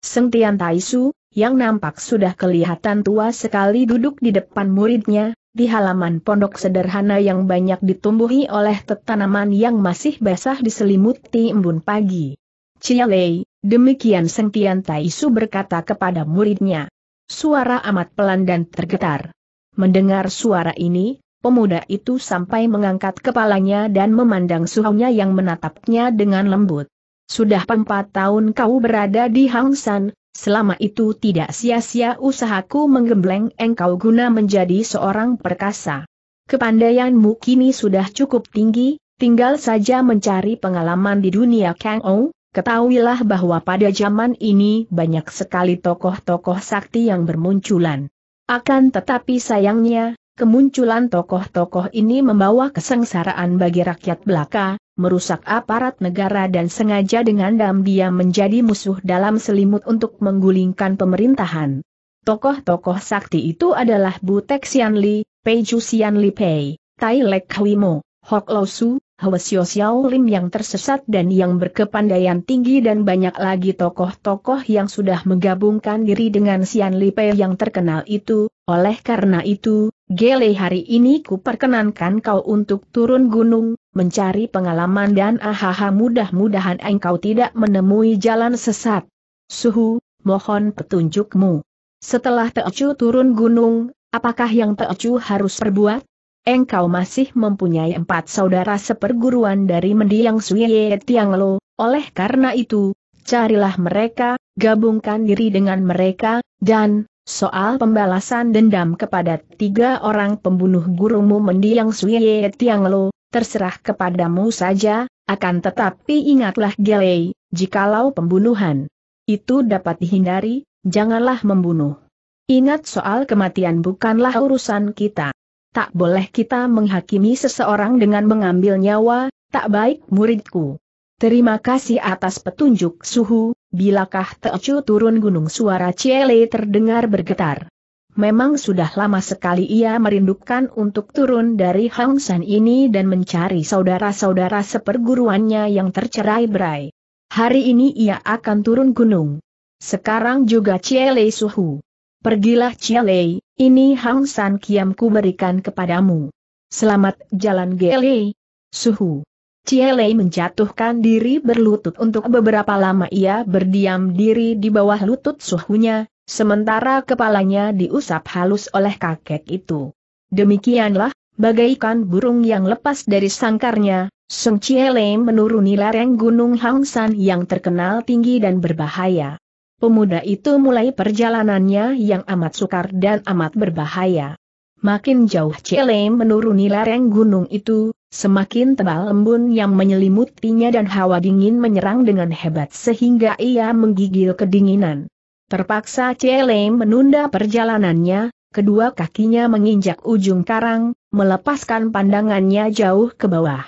Sengtian Taisu, yang nampak sudah kelihatan tua sekali duduk di depan muridnya, di halaman pondok sederhana yang banyak ditumbuhi oleh tetanaman yang masih basah diselimuti embun pagi. Cialei, demikian Sengtian Taisu berkata kepada muridnya. Suara amat pelan dan tergetar. Mendengar suara ini, Pemuda itu sampai mengangkat kepalanya dan memandang suhunya yang menatapnya dengan lembut. Sudah empat tahun kau berada di Hangsan, selama itu tidak sia-sia usahaku menggembleng engkau guna menjadi seorang perkasa. Kepandaianmu kini sudah cukup tinggi, tinggal saja mencari pengalaman di dunia Kang Ou, ketahuilah bahwa pada zaman ini banyak sekali tokoh-tokoh sakti yang bermunculan. Akan tetapi sayangnya, Kemunculan tokoh-tokoh ini membawa kesengsaraan bagi rakyat belaka, merusak aparat negara dan sengaja dengan dam dia menjadi musuh dalam selimut untuk menggulingkan pemerintahan. Tokoh-tokoh sakti itu adalah Butek Xianli, Pei Ju Xianli Pei, Tai Lek Huimo, Hok Lo Su, Xiao Lim yang tersesat dan yang berkepandaian tinggi dan banyak lagi tokoh-tokoh yang sudah menggabungkan diri dengan Xianli Pei yang terkenal itu, oleh karena itu, Gele hari ini kuperkenankan kau untuk turun gunung, mencari pengalaman dan ahaha mudah-mudahan engkau tidak menemui jalan sesat. Suhu, mohon petunjukmu. Setelah Teocu turun gunung, apakah yang Teocu harus perbuat? Engkau masih mempunyai empat saudara seperguruan dari mendiang Suye Tianglo, oleh karena itu, carilah mereka, gabungkan diri dengan mereka, dan, Soal pembalasan dendam kepada tiga orang pembunuh gurumu mendiang Suye Tiang Lo, terserah kepadamu saja, akan tetapi ingatlah Gelei, jikalau pembunuhan itu dapat dihindari, janganlah membunuh. Ingat soal kematian bukanlah urusan kita. Tak boleh kita menghakimi seseorang dengan mengambil nyawa, tak baik muridku. Terima kasih atas petunjuk suhu, Bilakah Teocu turun gunung suara Ciele terdengar bergetar. Memang sudah lama sekali ia merindukan untuk turun dari San ini dan mencari saudara-saudara seperguruannya yang tercerai berai. Hari ini ia akan turun gunung. Sekarang juga Ciele Suhu. Pergilah Ciele, ini San kiamku berikan kepadamu. Selamat jalan Gele. Suhu. Lei menjatuhkan diri berlutut untuk beberapa lama ia berdiam diri di bawah lutut suhunya, sementara kepalanya diusap halus oleh kakek itu. Demikianlah, bagaikan burung yang lepas dari sangkarnya, Sung Lei menuruni lereng gunung San yang terkenal tinggi dan berbahaya. Pemuda itu mulai perjalanannya yang amat sukar dan amat berbahaya. Makin jauh Lei menuruni lereng gunung itu, Semakin tebal embun yang menyelimutinya dan hawa dingin menyerang dengan hebat sehingga ia menggigil kedinginan. Terpaksa Cele menunda perjalanannya, kedua kakinya menginjak ujung karang, melepaskan pandangannya jauh ke bawah.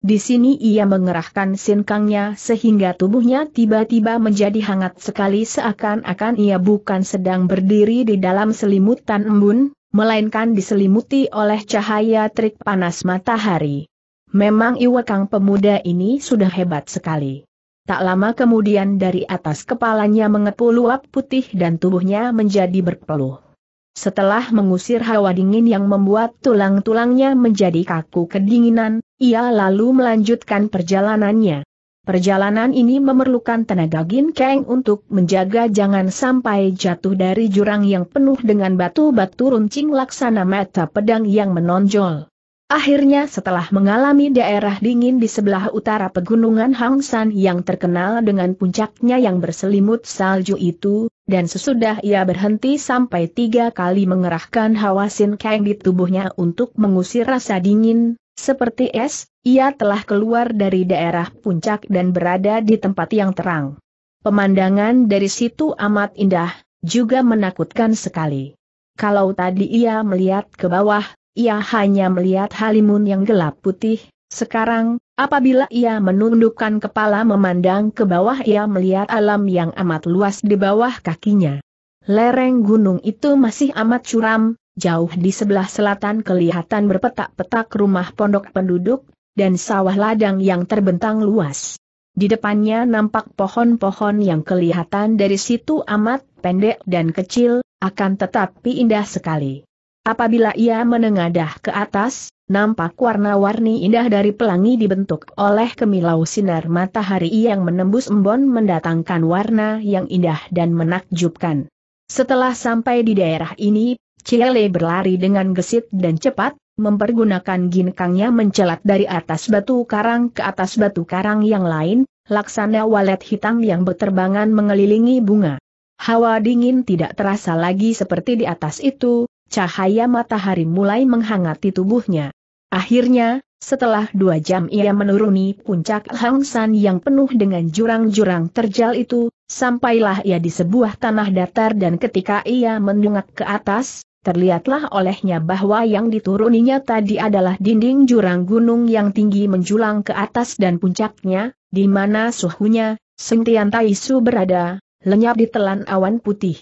Di sini ia mengerahkan sinkangnya sehingga tubuhnya tiba-tiba menjadi hangat sekali seakan-akan ia bukan sedang berdiri di dalam selimutan embun, melainkan diselimuti oleh cahaya trik panas matahari. Memang Iwakang pemuda ini sudah hebat sekali. Tak lama kemudian dari atas kepalanya mengepul uap putih dan tubuhnya menjadi berpeluh. Setelah mengusir hawa dingin yang membuat tulang-tulangnya menjadi kaku kedinginan, ia lalu melanjutkan perjalanannya. Perjalanan ini memerlukan tenaga Gin Kang untuk menjaga jangan sampai jatuh dari jurang yang penuh dengan batu-batu runcing laksana mata pedang yang menonjol. Akhirnya setelah mengalami daerah dingin di sebelah utara pegunungan Hangsan yang terkenal dengan puncaknya yang berselimut salju itu, dan sesudah ia berhenti sampai tiga kali mengerahkan hawa sin kang di tubuhnya untuk mengusir rasa dingin, seperti es, ia telah keluar dari daerah puncak dan berada di tempat yang terang. Pemandangan dari situ amat indah, juga menakutkan sekali. Kalau tadi ia melihat ke bawah, ia hanya melihat halimun yang gelap putih, sekarang, apabila ia menundukkan kepala memandang ke bawah ia melihat alam yang amat luas di bawah kakinya. Lereng gunung itu masih amat curam, jauh di sebelah selatan kelihatan berpetak-petak rumah pondok penduduk, dan sawah ladang yang terbentang luas. Di depannya nampak pohon-pohon yang kelihatan dari situ amat pendek dan kecil, akan tetapi indah sekali. Apabila ia menengadah ke atas, nampak warna-warni indah dari pelangi dibentuk oleh kemilau sinar matahari yang menembus embun mendatangkan warna yang indah dan menakjubkan. Setelah sampai di daerah ini, Ciele berlari dengan gesit dan cepat, mempergunakan ginkangnya mencelat dari atas batu karang ke atas batu karang yang lain, laksana walet hitam yang berterbangan mengelilingi bunga. Hawa dingin tidak terasa lagi seperti di atas itu, cahaya matahari mulai menghangati tubuhnya. Akhirnya, setelah dua jam ia menuruni puncak langsan yang penuh dengan jurang-jurang terjal itu, Sampailah ia di sebuah tanah datar dan ketika ia mendongak ke atas, terlihatlah olehnya bahwa yang dituruninya tadi adalah dinding jurang gunung yang tinggi menjulang ke atas dan puncaknya, di mana suhunya, Sentian Taisu berada, lenyap di telan awan putih.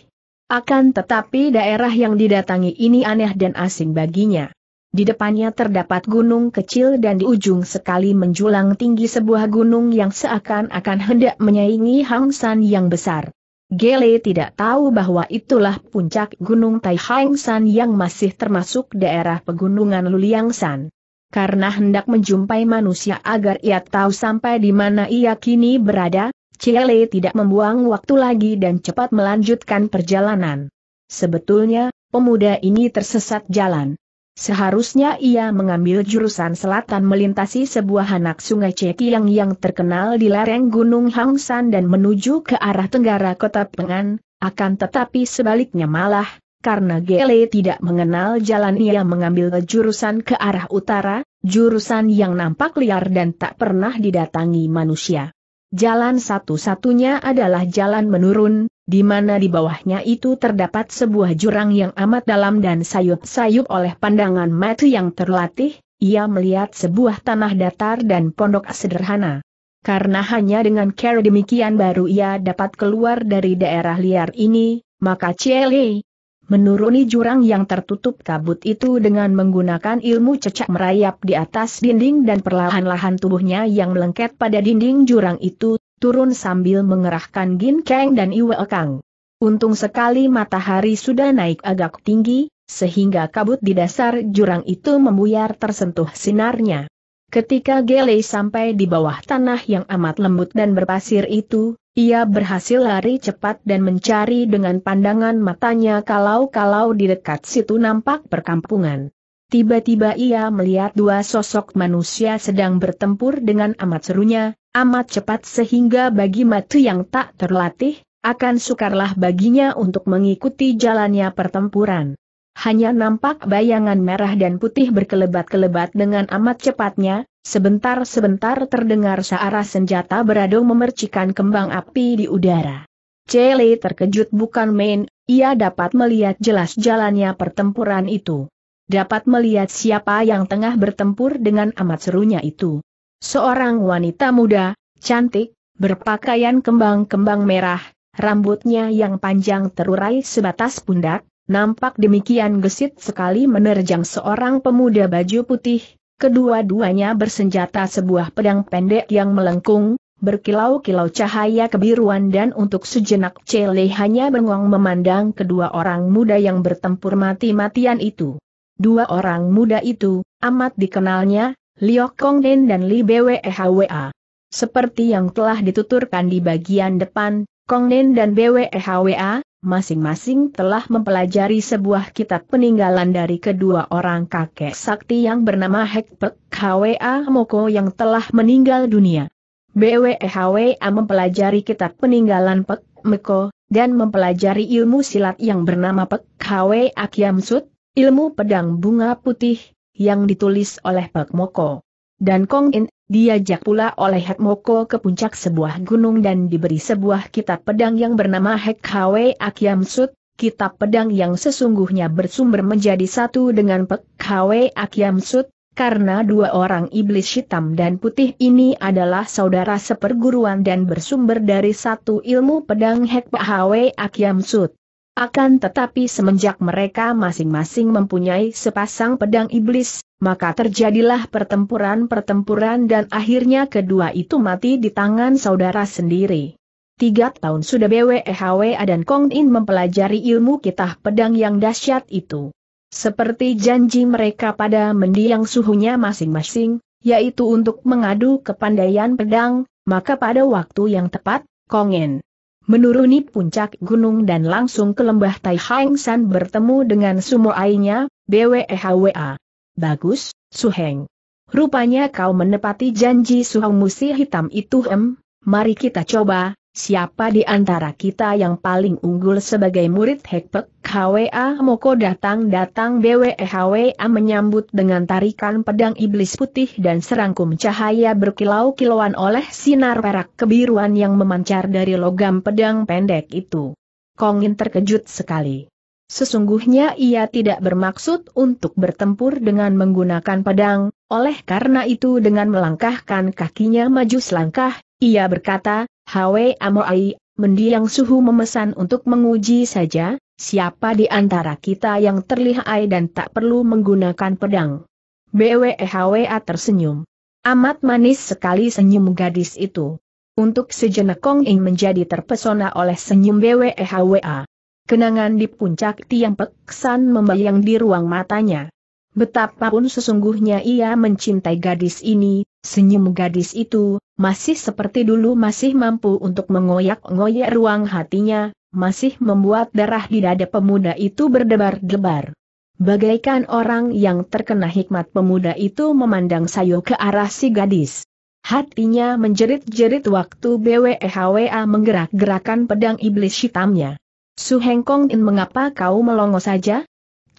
Akan tetapi daerah yang didatangi ini aneh dan asing baginya. Di depannya terdapat gunung kecil dan di ujung sekali menjulang tinggi sebuah gunung yang seakan-akan hendak menyaingi Hang San yang besar. Gele tidak tahu bahwa itulah puncak Gunung Tai Hang San yang masih termasuk daerah pegunungan Luliang San. Karena hendak menjumpai manusia agar ia tahu sampai di mana ia kini berada, Gele tidak membuang waktu lagi dan cepat melanjutkan perjalanan. Sebetulnya, pemuda ini tersesat jalan. Seharusnya ia mengambil jurusan selatan melintasi sebuah anak sungai Cekiang yang terkenal di lereng Gunung Hangsan dan menuju ke arah tenggara kota Pengan, akan tetapi sebaliknya malah, karena Gele tidak mengenal jalan ia mengambil jurusan ke arah utara, jurusan yang nampak liar dan tak pernah didatangi manusia. Jalan satu-satunya adalah jalan menurun, di mana di bawahnya itu terdapat sebuah jurang yang amat dalam dan sayup-sayup oleh pandangan mata yang terlatih, ia melihat sebuah tanah datar dan pondok sederhana. Karena hanya dengan care demikian baru ia dapat keluar dari daerah liar ini, maka Ciele, menuruni jurang yang tertutup kabut itu dengan menggunakan ilmu cecak merayap di atas dinding dan perlahan-lahan tubuhnya yang melengket pada dinding jurang itu, turun sambil mengerahkan Gin Kang dan Iwe Kang. Untung sekali matahari sudah naik agak tinggi, sehingga kabut di dasar jurang itu membuyar tersentuh sinarnya. Ketika Gele sampai di bawah tanah yang amat lembut dan berpasir itu, ia berhasil lari cepat dan mencari dengan pandangan matanya kalau-kalau di dekat situ nampak perkampungan. Tiba-tiba ia melihat dua sosok manusia sedang bertempur dengan amat serunya, amat cepat sehingga bagi mata yang tak terlatih, akan sukarlah baginya untuk mengikuti jalannya pertempuran. Hanya nampak bayangan merah dan putih berkelebat-kelebat dengan amat cepatnya, Sebentar-sebentar terdengar searah senjata beradu memercikan kembang api di udara. Cele terkejut bukan main, ia dapat melihat jelas jalannya pertempuran itu. Dapat melihat siapa yang tengah bertempur dengan amat serunya itu. Seorang wanita muda, cantik, berpakaian kembang-kembang merah, rambutnya yang panjang terurai sebatas pundak, nampak demikian gesit sekali menerjang seorang pemuda baju putih, Kedua-duanya bersenjata sebuah pedang pendek yang melengkung, berkilau-kilau cahaya kebiruan dan untuk sejenak Cele hanya bengong memandang kedua orang muda yang bertempur mati-matian itu. Dua orang muda itu, amat dikenalnya, Liok Kongden dan Li Bwehwa. Seperti yang telah dituturkan di bagian depan, Kongden dan Bwehwa, Masing-masing telah mempelajari sebuah kitab peninggalan dari kedua orang kakek sakti yang bernama Hekpek Hwa Moko yang telah meninggal dunia. Bwe Hwa mempelajari kitab peninggalan Pek Meko, dan mempelajari ilmu silat yang bernama Pek Hwa Kiam ilmu pedang bunga putih, yang ditulis oleh Pek Moko. Dan Kong In Diajak pula oleh Hek Moko ke puncak sebuah gunung dan diberi sebuah kitab pedang yang bernama Hek Hwe Akyam Sut, kitab pedang yang sesungguhnya bersumber menjadi satu dengan Pek Hwe Akyam Sut, karena dua orang iblis hitam dan putih ini adalah saudara seperguruan dan bersumber dari satu ilmu pedang Hek Hwe Akyam Sut. Akan tetapi semenjak mereka masing-masing mempunyai sepasang pedang iblis, maka terjadilah pertempuran-pertempuran dan akhirnya kedua itu mati di tangan saudara sendiri. Tiga tahun sudah BWEHW e dan Kong In mempelajari ilmu kitah pedang yang dahsyat itu. Seperti janji mereka pada mendiang suhunya masing-masing, yaitu untuk mengadu kepandaian pedang, maka pada waktu yang tepat, Kong In menuruni puncak gunung dan langsung ke lembah Tai Hang San bertemu dengan sumo ainya, BWEHWA. Bagus, Suheng. Rupanya kau menepati janji Suheng musi hitam itu em, mari kita coba, siapa di antara kita yang paling unggul sebagai murid Hekpek HWA Moko datang-datang e Hwa menyambut dengan tarikan pedang iblis putih dan serangkum cahaya berkilau-kilauan oleh sinar perak kebiruan yang memancar dari logam pedang pendek itu. Kongin terkejut sekali. Sesungguhnya ia tidak bermaksud untuk bertempur dengan menggunakan pedang, oleh karena itu dengan melangkahkan kakinya maju selangkah, ia berkata, Hwe Amoai, mendiang suhu memesan untuk menguji saja, siapa di antara kita yang terlihai dan tak perlu menggunakan pedang. BWEHWA tersenyum. Amat manis sekali senyum gadis itu. Untuk sejenak Kong Ing menjadi terpesona oleh senyum BWEHWA. Kenangan di puncak tiang peksan membayang di ruang matanya. Betapapun sesungguhnya ia mencintai gadis ini, senyum gadis itu, masih seperti dulu masih mampu untuk mengoyak-ngoyak ruang hatinya, masih membuat darah di dada pemuda itu berdebar-debar. Bagaikan orang yang terkena hikmat pemuda itu memandang sayo ke arah si gadis. Hatinya menjerit-jerit waktu BWEHWA menggerak-gerakan pedang iblis hitamnya. Su Heng In mengapa kau melongo saja?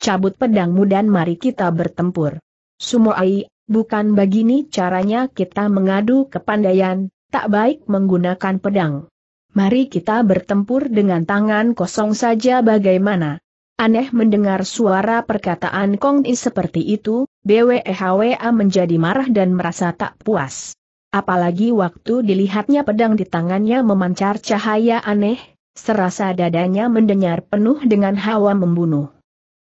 Cabut pedangmu dan mari kita bertempur. Sumoai, bukan begini caranya kita mengadu kepandaian, tak baik menggunakan pedang. Mari kita bertempur dengan tangan kosong saja bagaimana? Aneh mendengar suara perkataan Kong In seperti itu, BWEHWA menjadi marah dan merasa tak puas. Apalagi waktu dilihatnya pedang di tangannya memancar cahaya aneh, serasa dadanya mendengar penuh dengan hawa membunuh.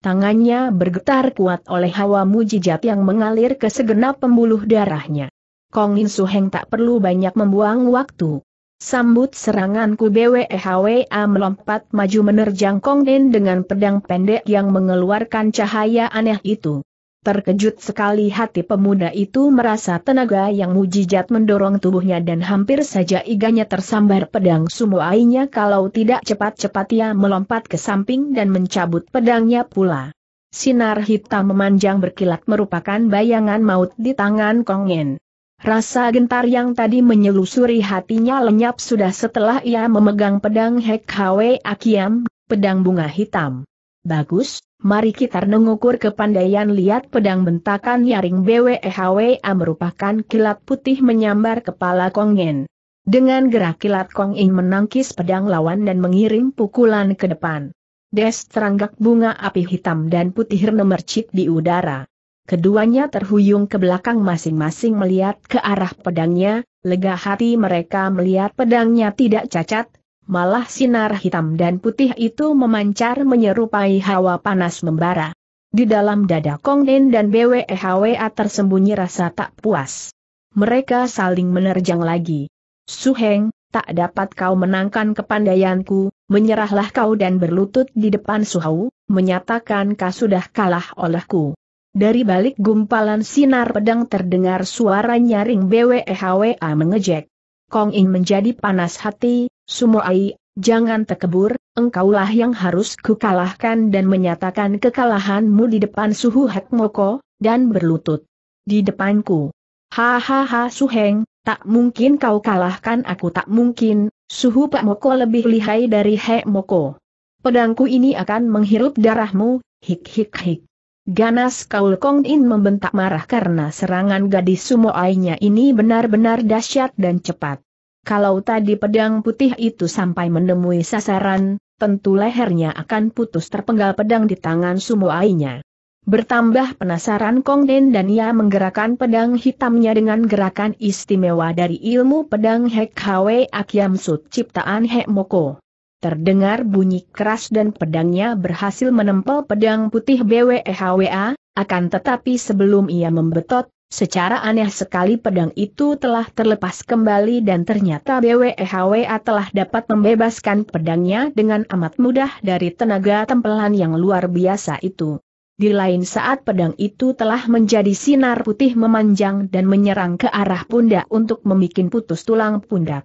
Tangannya bergetar kuat oleh hawa mujizat yang mengalir ke segenap pembuluh darahnya. Kong In Heng tak perlu banyak membuang waktu. Sambut seranganku BWEHWA melompat maju menerjang Kong In dengan pedang pendek yang mengeluarkan cahaya aneh itu. Terkejut sekali hati pemuda itu merasa tenaga yang mujijat mendorong tubuhnya dan hampir saja iganya tersambar pedang sumuainya kalau tidak cepat-cepat ia melompat ke samping dan mencabut pedangnya pula. Sinar hitam memanjang berkilat merupakan bayangan maut di tangan Kongen. Rasa gentar yang tadi menyelusuri hatinya lenyap sudah setelah ia memegang pedang Hek Hwe Akiam, pedang bunga hitam. Bagus, Mari kita mengukur kepandaian lihat pedang bentakan Yaring BWEHWA merupakan kilat putih menyambar kepala Kongen. Dengan gerak kilat kongen menangkis pedang lawan dan mengirim pukulan ke depan. Des teranggak bunga api hitam dan putih mercik di udara. Keduanya terhuyung ke belakang masing-masing melihat ke arah pedangnya, lega hati mereka melihat pedangnya tidak cacat, malah sinar hitam dan putih itu memancar menyerupai hawa panas membara. Di dalam dada Kong Nen dan BWEHWA tersembunyi rasa tak puas. Mereka saling menerjang lagi. Suheng, tak dapat kau menangkan kepandaianku, menyerahlah kau dan berlutut di depan Suhau, menyatakan kau sudah kalah olehku. Dari balik gumpalan sinar pedang terdengar suara nyaring BWEHWA mengejek. Kong In menjadi panas hati, Sumoai, jangan tekebur, engkaulah yang harus kukalahkan dan menyatakan kekalahanmu di depan suhu Hakmoko, dan berlutut. Di depanku. Hahaha Suheng, tak mungkin kau kalahkan aku tak mungkin, suhu Pak Moko lebih lihai dari Hek Moko. Pedangku ini akan menghirup darahmu, hik hik hik. Ganas Kaul Kong In membentak marah karena serangan gadis sumoainya ini benar-benar dahsyat dan cepat. Kalau tadi pedang putih itu sampai menemui sasaran, tentu lehernya akan putus terpenggal pedang di tangan Ainya. Bertambah penasaran Kong Den dan ia menggerakkan pedang hitamnya dengan gerakan istimewa dari ilmu pedang Hek Hwe Akyam Sut ciptaan Hek Moko. Terdengar bunyi keras dan pedangnya berhasil menempel pedang putih Hwa. akan tetapi sebelum ia membetot, Secara aneh sekali pedang itu telah terlepas kembali dan ternyata BWEHWA telah dapat membebaskan pedangnya dengan amat mudah dari tenaga tempelan yang luar biasa itu. Di lain saat pedang itu telah menjadi sinar putih memanjang dan menyerang ke arah pundak untuk membuat putus tulang pundak.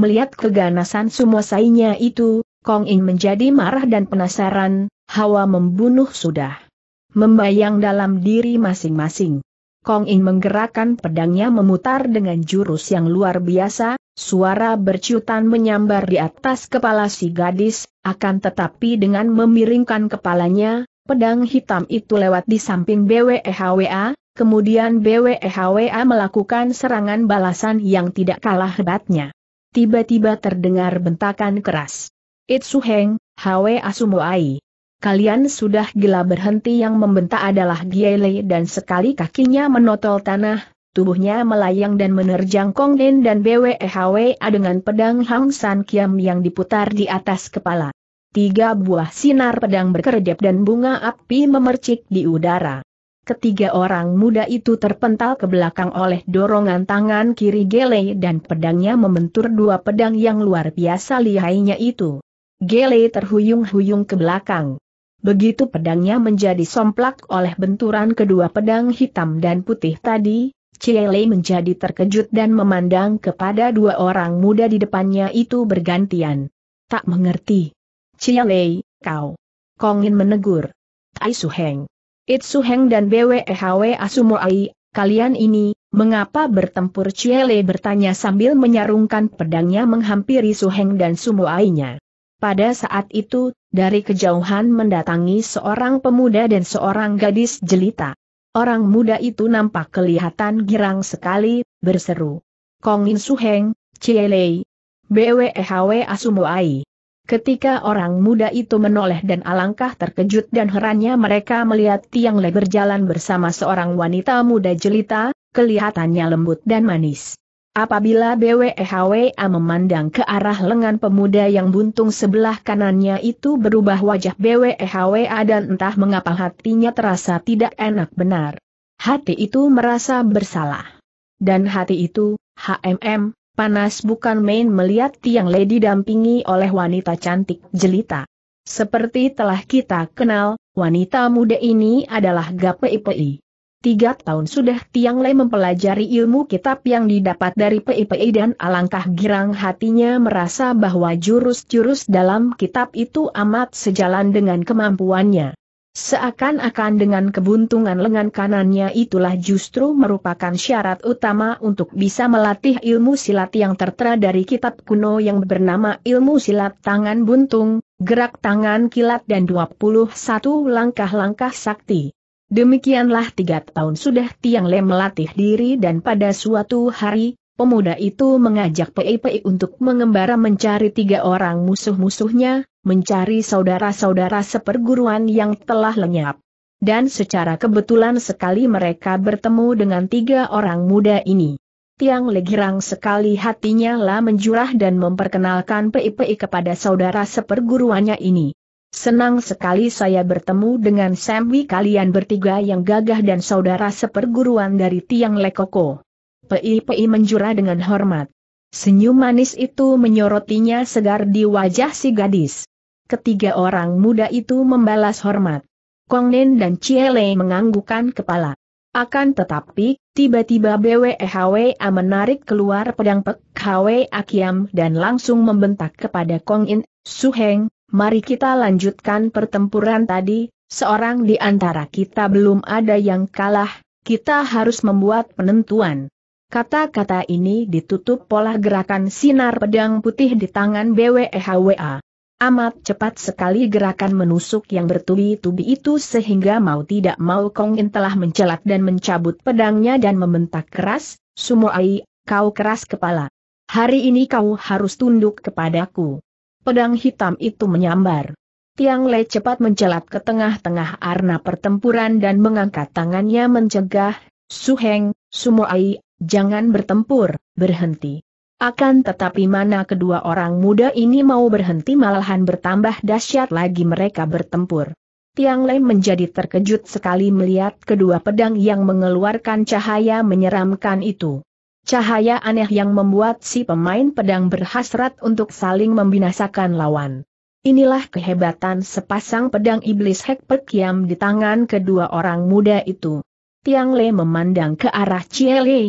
Melihat keganasan semua sainya itu, Kong In menjadi marah dan penasaran, hawa membunuh sudah membayang dalam diri masing-masing. Kong In menggerakkan pedangnya memutar dengan jurus yang luar biasa, suara bercutan menyambar di atas kepala si gadis, akan tetapi dengan memiringkan kepalanya, pedang hitam itu lewat di samping BWEHWA, kemudian BWEHWA melakukan serangan balasan yang tidak kalah hebatnya. Tiba-tiba terdengar bentakan keras. Itsuheng, HWA Sumuai kalian sudah gila berhenti yang membentak adalah Giele dan sekali kakinya menotol tanah, tubuhnya melayang dan menerjang Kongden dan BWEHWA dengan pedang Hang San Kiam yang diputar di atas kepala. Tiga buah sinar pedang berkedip dan bunga api memercik di udara. Ketiga orang muda itu terpental ke belakang oleh dorongan tangan kiri Gele dan pedangnya membentur dua pedang yang luar biasa lihainya itu. Gele terhuyung-huyung ke belakang. Begitu pedangnya menjadi somplak oleh benturan kedua pedang hitam dan putih tadi, Lei menjadi terkejut dan memandang kepada dua orang muda di depannya itu bergantian. Tak mengerti. Lei, kau. Kongin menegur. Tai Heng, It Heng dan BWEHW Asumoai, kalian ini, mengapa bertempur Lei bertanya sambil menyarungkan pedangnya menghampiri Su Heng dan Sumoainya. Pada saat itu, dari kejauhan mendatangi seorang pemuda dan seorang gadis jelita. Orang muda itu nampak kelihatan girang sekali, berseru. Kongin Suheng, Cielei. BWEHW e Asumuai. Ketika orang muda itu menoleh dan alangkah terkejut dan herannya mereka melihat Tiang Le berjalan bersama seorang wanita muda jelita, kelihatannya lembut dan manis. Apabila BWEHWA memandang ke arah lengan pemuda yang buntung sebelah kanannya itu berubah wajah BWEHWA dan entah mengapa hatinya terasa tidak enak benar. Hati itu merasa bersalah. Dan hati itu, HMM, panas bukan main melihat tiang lady dampingi oleh wanita cantik jelita. Seperti telah kita kenal, wanita muda ini adalah Gape Tiga tahun sudah Tiang Lei mempelajari ilmu kitab yang didapat dari PIPI dan alangkah girang hatinya merasa bahwa jurus-jurus dalam kitab itu amat sejalan dengan kemampuannya. Seakan-akan dengan kebuntungan lengan kanannya itulah justru merupakan syarat utama untuk bisa melatih ilmu silat yang tertera dari kitab kuno yang bernama ilmu silat tangan buntung, gerak tangan kilat dan 21 langkah-langkah sakti. Demikianlah tiga tahun sudah Tiang Le melatih diri dan pada suatu hari, pemuda itu mengajak Pei untuk mengembara mencari tiga orang musuh-musuhnya, mencari saudara-saudara seperguruan yang telah lenyap. Dan secara kebetulan sekali mereka bertemu dengan tiga orang muda ini. Tiang Le girang sekali hatinya lah menjurah dan memperkenalkan Pei kepada saudara seperguruannya ini. Senang sekali saya bertemu dengan Samwi kalian bertiga yang gagah dan saudara seperguruan dari Tiang Lekoko. Pei-pei menjura dengan hormat. Senyum manis itu menyorotinya segar di wajah si gadis. Ketiga orang muda itu membalas hormat. Kong Nen dan Ciele menganggukan kepala. Akan tetapi, tiba-tiba BWEHWA menarik keluar pedang Pek Hwa Akiam dan langsung membentak kepada Kong In, Suheng, mari kita lanjutkan pertempuran tadi, seorang di antara kita belum ada yang kalah, kita harus membuat penentuan. Kata-kata ini ditutup pola gerakan sinar pedang putih di tangan BWEHWA. Amat cepat sekali gerakan menusuk yang bertubi-tubi itu sehingga mau tidak mau Kong telah mencelat dan mencabut pedangnya dan membentak keras, Sumoai, kau keras kepala. Hari ini kau harus tunduk kepadaku. Pedang hitam itu menyambar. Tiang Le cepat mencelat ke tengah-tengah arena pertempuran dan mengangkat tangannya mencegah, Suheng, Sumoai, jangan bertempur, berhenti. Akan tetapi mana kedua orang muda ini mau berhenti malahan bertambah dahsyat lagi mereka bertempur. Tiang Le menjadi terkejut sekali melihat kedua pedang yang mengeluarkan cahaya menyeramkan itu. Cahaya aneh yang membuat si pemain pedang berhasrat untuk saling membinasakan lawan. Inilah kehebatan sepasang pedang iblis Hek Yam di tangan kedua orang muda itu. Tiang Le memandang ke arah Cie Le.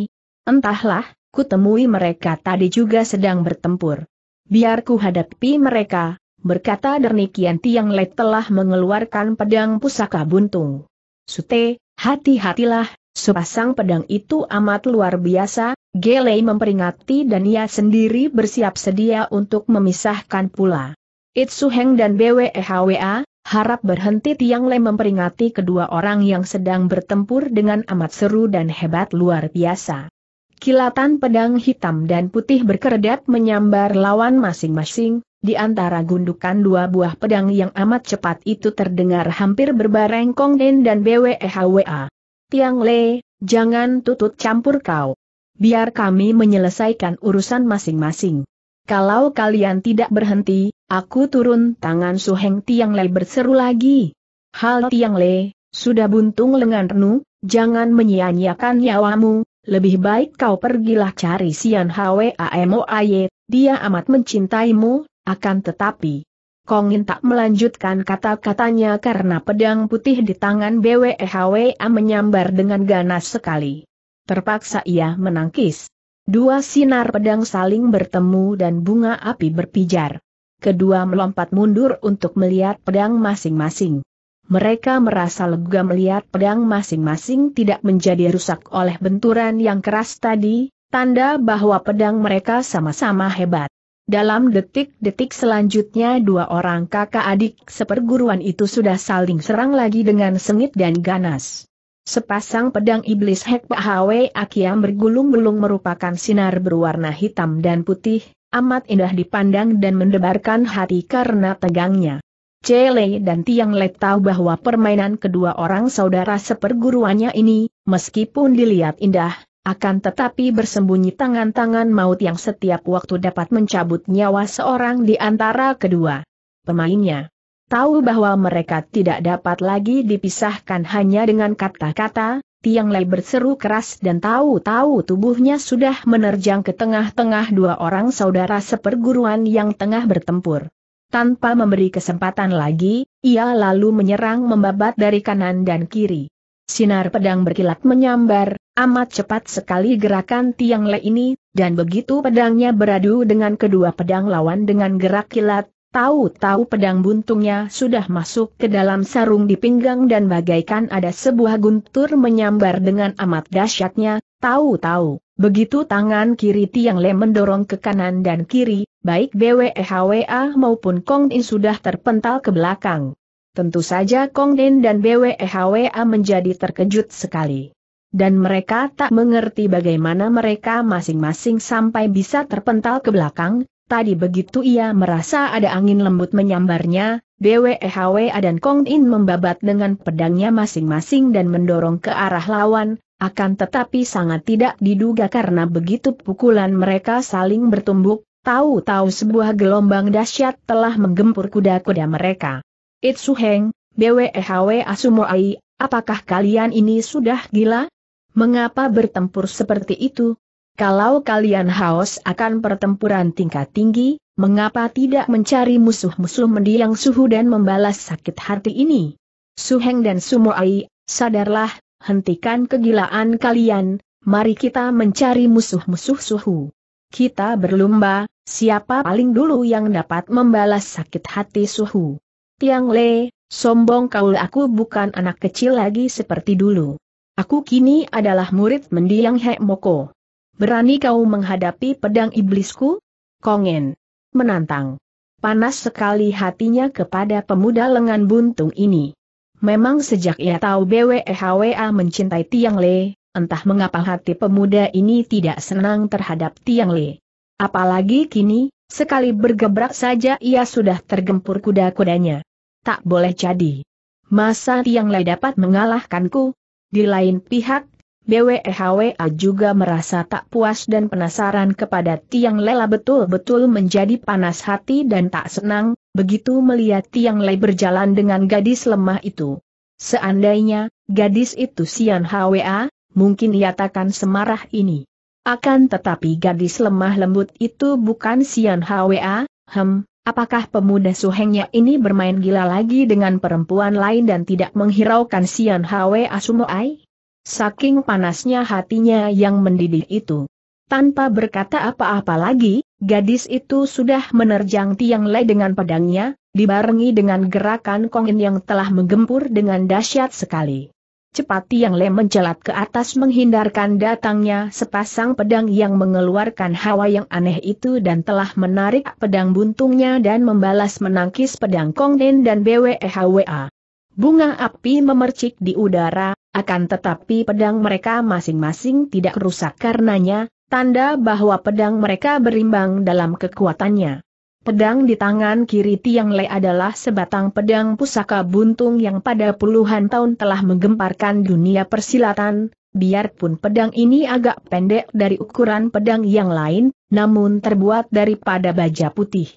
Entahlah, kutemui mereka tadi juga sedang bertempur. Biar ku hadapi mereka, berkata Dernikian Tiang Le telah mengeluarkan pedang pusaka buntung. Sute, hati-hatilah, sepasang pedang itu amat luar biasa, Gelei memperingati dan ia sendiri bersiap sedia untuk memisahkan pula. Itsu Heng dan BWEHWA, harap berhenti Tiang Le memperingati kedua orang yang sedang bertempur dengan amat seru dan hebat luar biasa. Kilatan pedang hitam dan putih berkeredat menyambar lawan masing-masing, di antara gundukan dua buah pedang yang amat cepat itu terdengar hampir berbareng Kong Den dan BWEHWA. Tiang Le, jangan tutut campur kau biar kami menyelesaikan urusan masing-masing. Kalau kalian tidak berhenti, aku turun tangan Suheng Tiang Le berseru lagi. Hal Tiang Le, sudah buntung lengan Renu, jangan menyia-nyiakan nyawamu, lebih baik kau pergilah cari Sian Aye, dia amat mencintaimu, akan tetapi. Kongin tak melanjutkan kata-katanya karena pedang putih di tangan BWEHWA menyambar dengan ganas sekali. Terpaksa ia menangkis. Dua sinar pedang saling bertemu dan bunga api berpijar. Kedua melompat mundur untuk melihat pedang masing-masing. Mereka merasa lega melihat pedang masing-masing tidak menjadi rusak oleh benturan yang keras tadi, tanda bahwa pedang mereka sama-sama hebat. Dalam detik-detik selanjutnya dua orang kakak adik seperguruan itu sudah saling serang lagi dengan sengit dan ganas. Sepasang pedang iblis Hek Hwe Akiam bergulung-gulung merupakan sinar berwarna hitam dan putih, amat indah dipandang dan mendebarkan hati karena tegangnya. Cele dan Tiang Le tahu bahwa permainan kedua orang saudara seperguruannya ini, meskipun dilihat indah, akan tetapi bersembunyi tangan-tangan maut yang setiap waktu dapat mencabut nyawa seorang di antara kedua pemainnya tahu bahwa mereka tidak dapat lagi dipisahkan hanya dengan kata-kata, Tiang Lei berseru keras dan tahu-tahu tubuhnya sudah menerjang ke tengah-tengah dua orang saudara seperguruan yang tengah bertempur. Tanpa memberi kesempatan lagi, ia lalu menyerang membabat dari kanan dan kiri. Sinar pedang berkilat menyambar, amat cepat sekali gerakan Tiang Le ini, dan begitu pedangnya beradu dengan kedua pedang lawan dengan gerak kilat, Tahu-tahu pedang buntungnya sudah masuk ke dalam sarung di pinggang dan bagaikan ada sebuah guntur menyambar dengan amat dahsyatnya, tahu-tahu. Begitu tangan kiri Tiang Le mendorong ke kanan dan kiri, baik BWEHWA maupun Kong In sudah terpental ke belakang. Tentu saja Kong In dan BWEHWA menjadi terkejut sekali. Dan mereka tak mengerti bagaimana mereka masing-masing sampai bisa terpental ke belakang, Tadi begitu ia merasa ada angin lembut menyambarnya, Hw dan Kong In membabat dengan pedangnya masing-masing dan mendorong ke arah lawan, akan tetapi sangat tidak diduga karena begitu pukulan mereka saling bertumbuk, tahu-tahu sebuah gelombang dahsyat telah menggempur kuda-kuda mereka. Itsu Heng, BWHWA Sumoai, apakah kalian ini sudah gila? Mengapa bertempur seperti itu? Kalau kalian haus akan pertempuran tingkat tinggi, mengapa tidak mencari musuh-musuh mendiang suhu dan membalas sakit hati ini? Suheng dan Sumoai, sadarlah, hentikan kegilaan kalian, mari kita mencari musuh-musuh suhu. Kita berlomba, siapa paling dulu yang dapat membalas sakit hati suhu. Tiang Le, sombong kau aku bukan anak kecil lagi seperti dulu. Aku kini adalah murid mendiang Hek Moko berani kau menghadapi pedang iblisku? Kongen. Menantang. Panas sekali hatinya kepada pemuda lengan buntung ini. Memang sejak ia tahu BWEHWA mencintai Tiang Le, entah mengapa hati pemuda ini tidak senang terhadap Tiang Le. Apalagi kini, sekali bergebrak saja ia sudah tergempur kuda-kudanya. Tak boleh jadi. Masa Tiang Le dapat mengalahkanku? Di lain pihak, BWEHWA juga merasa tak puas dan penasaran kepada Tiang Lela betul-betul menjadi panas hati dan tak senang, begitu melihat Tiang Lai berjalan dengan gadis lemah itu. Seandainya, gadis itu Sian HWA, mungkin ia takkan semarah ini. Akan tetapi gadis lemah lembut itu bukan Sian HWA, hem, apakah pemuda suhengnya ini bermain gila lagi dengan perempuan lain dan tidak menghiraukan Sian HWA Sumoai? Saking panasnya hatinya yang mendidih itu. Tanpa berkata apa-apa lagi, gadis itu sudah menerjang tiang le dengan pedangnya, dibarengi dengan gerakan Kongin yang telah menggempur dengan dahsyat sekali. Cepat tiang le menjelat ke atas menghindarkan datangnya sepasang pedang yang mengeluarkan hawa yang aneh itu dan telah menarik pedang buntungnya dan membalas menangkis pedang Kongin dan BWEHWA. Bunga api memercik di udara, akan tetapi pedang mereka masing-masing tidak rusak karenanya, tanda bahwa pedang mereka berimbang dalam kekuatannya. Pedang di tangan kiri Tiang Le adalah sebatang pedang pusaka buntung yang pada puluhan tahun telah menggemparkan dunia persilatan, biarpun pedang ini agak pendek dari ukuran pedang yang lain, namun terbuat daripada baja putih.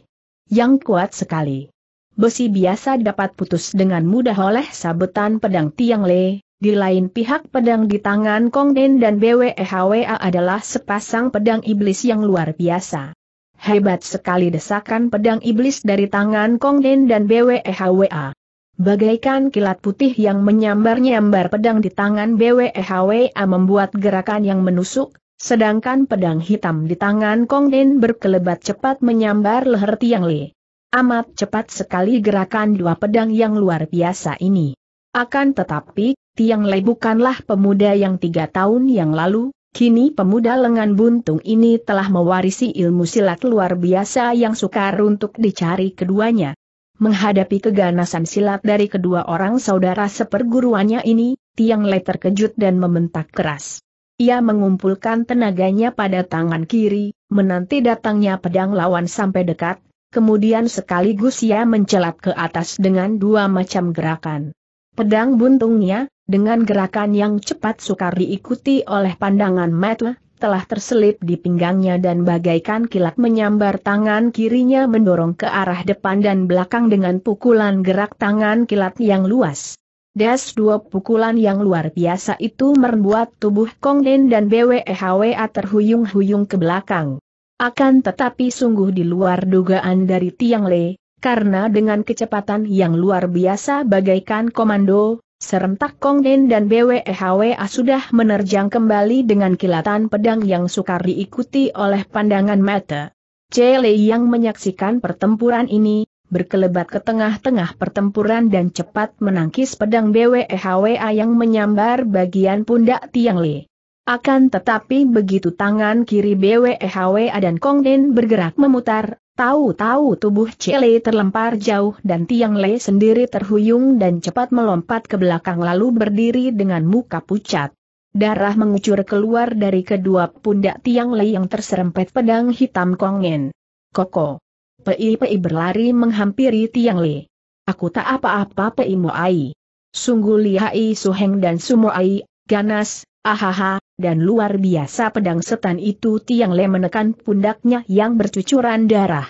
Yang kuat sekali. Besi biasa dapat putus dengan mudah oleh sabetan pedang Tiang Le, di lain pihak pedang di tangan Kong Den dan BWEHWA adalah sepasang pedang iblis yang luar biasa. Hebat sekali desakan pedang iblis dari tangan Kong Den dan BWEHWA. Bagaikan kilat putih yang menyambar-nyambar pedang di tangan BWEHWA membuat gerakan yang menusuk, sedangkan pedang hitam di tangan Kong Den berkelebat cepat menyambar leher Tiang Li. Amat cepat sekali gerakan dua pedang yang luar biasa ini. Akan tetapi, Tiang Lei bukanlah pemuda yang tiga tahun yang lalu, kini pemuda lengan buntung ini telah mewarisi ilmu silat luar biasa yang sukar untuk dicari keduanya. Menghadapi keganasan silat dari kedua orang saudara seperguruannya ini, Tiang Lei terkejut dan membentak keras. Ia mengumpulkan tenaganya pada tangan kiri, menanti datangnya pedang lawan sampai dekat, kemudian sekaligus ia mencelat ke atas dengan dua macam gerakan. Pedang buntungnya, dengan gerakan yang cepat sukar diikuti oleh pandangan mata, telah terselip di pinggangnya dan bagaikan kilat menyambar tangan kirinya mendorong ke arah depan dan belakang dengan pukulan gerak tangan kilat yang luas. Das dua pukulan yang luar biasa itu membuat tubuh Kong Den dan BWEHWA terhuyung-huyung ke belakang. Akan tetapi sungguh di luar dugaan dari Tiang Le, karena dengan kecepatan yang luar biasa bagaikan komando, serentak Kong Kongden dan BWEHWA sudah menerjang kembali dengan kilatan pedang yang sukar diikuti oleh pandangan mata. Cele yang menyaksikan pertempuran ini, berkelebat ke tengah-tengah pertempuran dan cepat menangkis pedang BWEHWA yang menyambar bagian pundak Tiang Li. Akan tetapi begitu tangan kiri BWEHW e dan Kongden bergerak memutar, tahu-tahu tubuh Cele terlempar jauh dan Tiang Le sendiri terhuyung dan cepat melompat ke belakang lalu berdiri dengan muka pucat. Darah mengucur keluar dari kedua pundak Tiang Le yang terserempet pedang hitam Kongen. Koko. Pei-pei berlari menghampiri Tiang Le. Aku tak apa-apa Pei Moai. Sungguh lihai Suheng dan Sumoai, ganas, ahaha, dan luar biasa pedang setan itu Tiang Le menekan pundaknya yang bercucuran darah.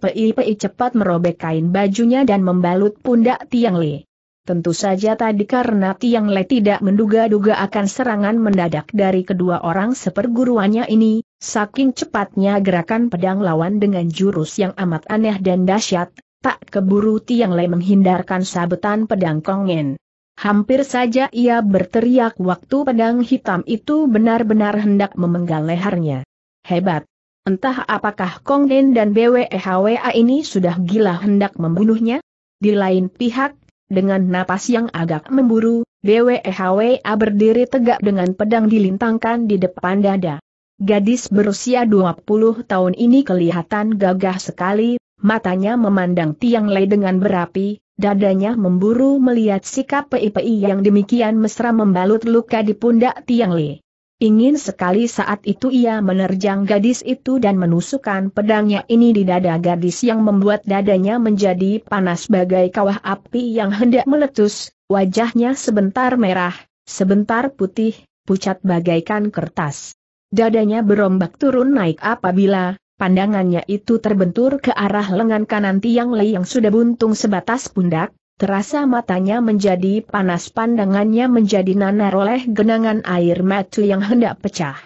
Pei-pei cepat merobek kain bajunya dan membalut pundak Tiang Le. Tentu saja tadi karena Tiang Le tidak menduga-duga akan serangan mendadak dari kedua orang seperguruannya ini, saking cepatnya gerakan pedang lawan dengan jurus yang amat aneh dan dahsyat, tak keburu Tiang Le menghindarkan sabetan pedang kongen. Hampir saja ia berteriak waktu pedang hitam itu benar-benar hendak memenggal lehernya. Hebat! Entah apakah Kong Den dan BWEHWA ini sudah gila hendak membunuhnya? Di lain pihak, dengan napas yang agak memburu, BWEHWA berdiri tegak dengan pedang dilintangkan di depan dada. Gadis berusia 20 tahun ini kelihatan gagah sekali, matanya memandang Tiang Lei dengan berapi, Dadanya memburu melihat sikap PIPI yang demikian mesra membalut luka di pundak Tiang Li. Ingin sekali saat itu ia menerjang gadis itu dan menusukkan pedangnya ini di dada gadis yang membuat dadanya menjadi panas bagai kawah api yang hendak meletus, wajahnya sebentar merah, sebentar putih, pucat bagaikan kertas. Dadanya berombak turun naik apabila, pandangannya itu terbentur ke arah lengan kanan Tiang Lei yang sudah buntung sebatas pundak, terasa matanya menjadi panas pandangannya menjadi nanar oleh genangan air mata yang hendak pecah.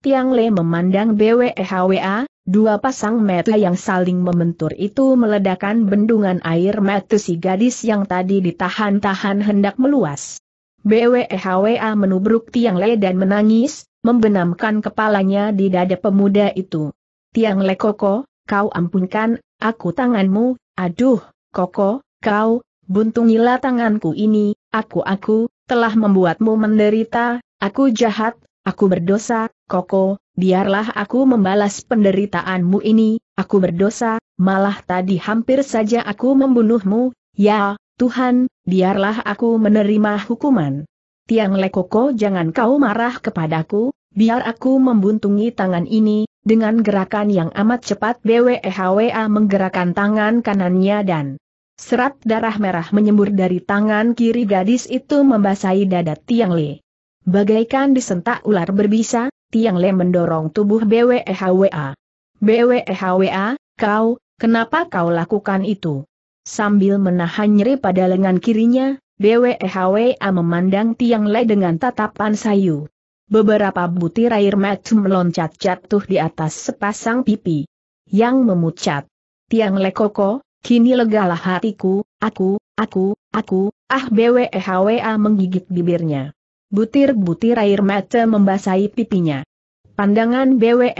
Tiang Lei memandang BWEHWA, dua pasang mata yang saling membentur itu meledakan bendungan air mata si gadis yang tadi ditahan-tahan hendak meluas. BWEHWA menubruk Tiang Lei dan menangis, membenamkan kepalanya di dada pemuda itu. Tiang Koko, kau ampunkan, aku tanganmu, aduh, Koko, kau, buntungilah tanganku ini, aku-aku, telah membuatmu menderita, aku jahat, aku berdosa, Koko, biarlah aku membalas penderitaanmu ini, aku berdosa, malah tadi hampir saja aku membunuhmu, ya, Tuhan, biarlah aku menerima hukuman. Tiang Koko jangan kau marah kepadaku, biar aku membuntungi tangan ini, dengan gerakan yang amat cepat BWEHWA menggerakkan tangan kanannya dan serat darah merah menyembur dari tangan kiri gadis itu membasahi dada Tiang Le. Bagaikan disentak ular berbisa, Tiang Le mendorong tubuh BWEHWA. BWEHWA, kau, kenapa kau lakukan itu? Sambil menahan nyeri pada lengan kirinya, BWEHWA memandang Tiang Le dengan tatapan sayu. Beberapa butir air mata meloncat jatuh di atas sepasang pipi. Yang memucat. Tiang lekoko, kini legalah hatiku, aku, aku, aku, ah bwehwa menggigit bibirnya. Butir-butir air mata membasahi pipinya. Pandangan bwehwa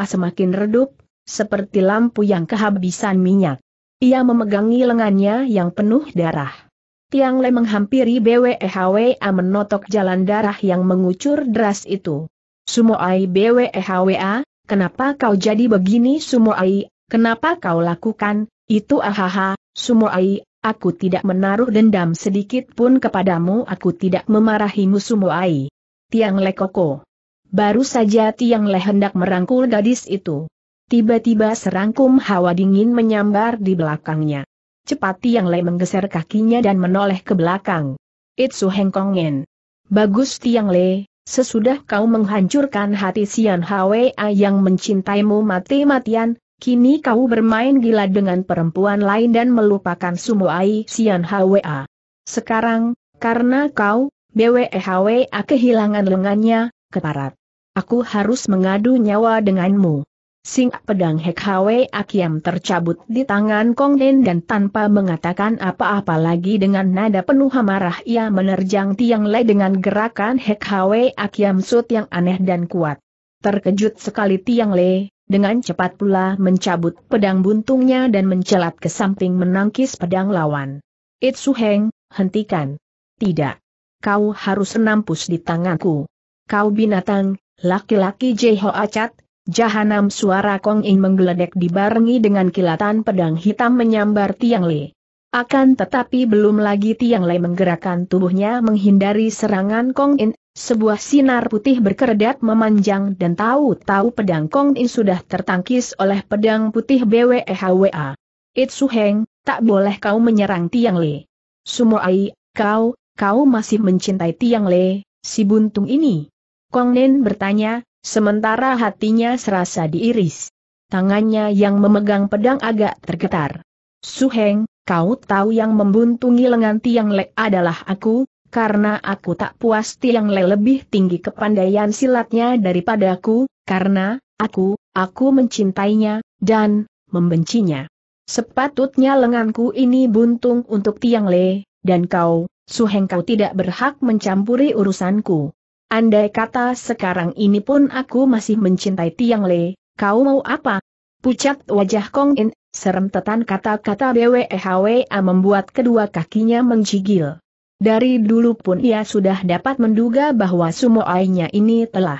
semakin redup, seperti lampu yang kehabisan minyak. Ia memegangi lengannya yang penuh darah. Tiang Le menghampiri BWEHWA menotok jalan darah yang mengucur deras itu. Sumoai BWEHWA, kenapa kau jadi begini Sumoai, kenapa kau lakukan, itu ahaha, Sumoai, aku tidak menaruh dendam sedikit pun kepadamu aku tidak memarahimu Sumoai. Tiang Le Koko. Baru saja Tiang Le hendak merangkul gadis itu. Tiba-tiba serangkum hawa dingin menyambar di belakangnya. Cepat Tiang Lei menggeser kakinya dan menoleh ke belakang. Itsu Hengkongen. Bagus Tiang Lei, sesudah kau menghancurkan hati Sian Hwa yang mencintaimu mati-matian, kini kau bermain gila dengan perempuan lain dan melupakan Sumuai Sian Hwa. Sekarang, karena kau, Hwa kehilangan lengannya, keparat. Aku harus mengadu nyawa denganmu. Sing pedang Hek Hwe Akiam tercabut di tangan Kong Den dan tanpa mengatakan apa-apa lagi dengan nada penuh amarah ia menerjang Tiang Lei dengan gerakan Hek Hwe Akiam Sut yang aneh dan kuat. Terkejut sekali Tiang Lei, dengan cepat pula mencabut pedang buntungnya dan mencelat ke samping menangkis pedang lawan. Itsu Heng, hentikan. Tidak. Kau harus nampus di tanganku. Kau binatang, laki-laki Jeho Acat, Jahanam suara Kong Ing menggeledek dibarengi dengan kilatan pedang hitam menyambar Tiang Le. Akan tetapi belum lagi Tiang Le menggerakkan tubuhnya menghindari serangan Kong In, sebuah sinar putih berkedap memanjang dan tahu-tahu pedang Kong In sudah tertangkis oleh pedang putih BWEHWA. Itsu Heng, tak boleh kau menyerang Tiang Le. Sumoai, kau, kau masih mencintai Tiang Le, si buntung ini. Kong Nen bertanya, Sementara hatinya serasa diiris. Tangannya yang memegang pedang agak tergetar. Suheng, kau tahu yang membuntungi lengan Tiang Le adalah aku, karena aku tak puas Tiang Le lebih tinggi kepandaian silatnya daripada aku, karena, aku, aku mencintainya, dan, membencinya. Sepatutnya lenganku ini buntung untuk Tiang Le, dan kau, Suheng kau tidak berhak mencampuri urusanku. Andai kata sekarang ini pun aku masih mencintai Tiang Le, kau mau apa? Pucat wajah Kong serem tetan kata-kata BWEHWA membuat kedua kakinya menjigil. Dari dulu pun ia sudah dapat menduga bahwa sumoainya ini telah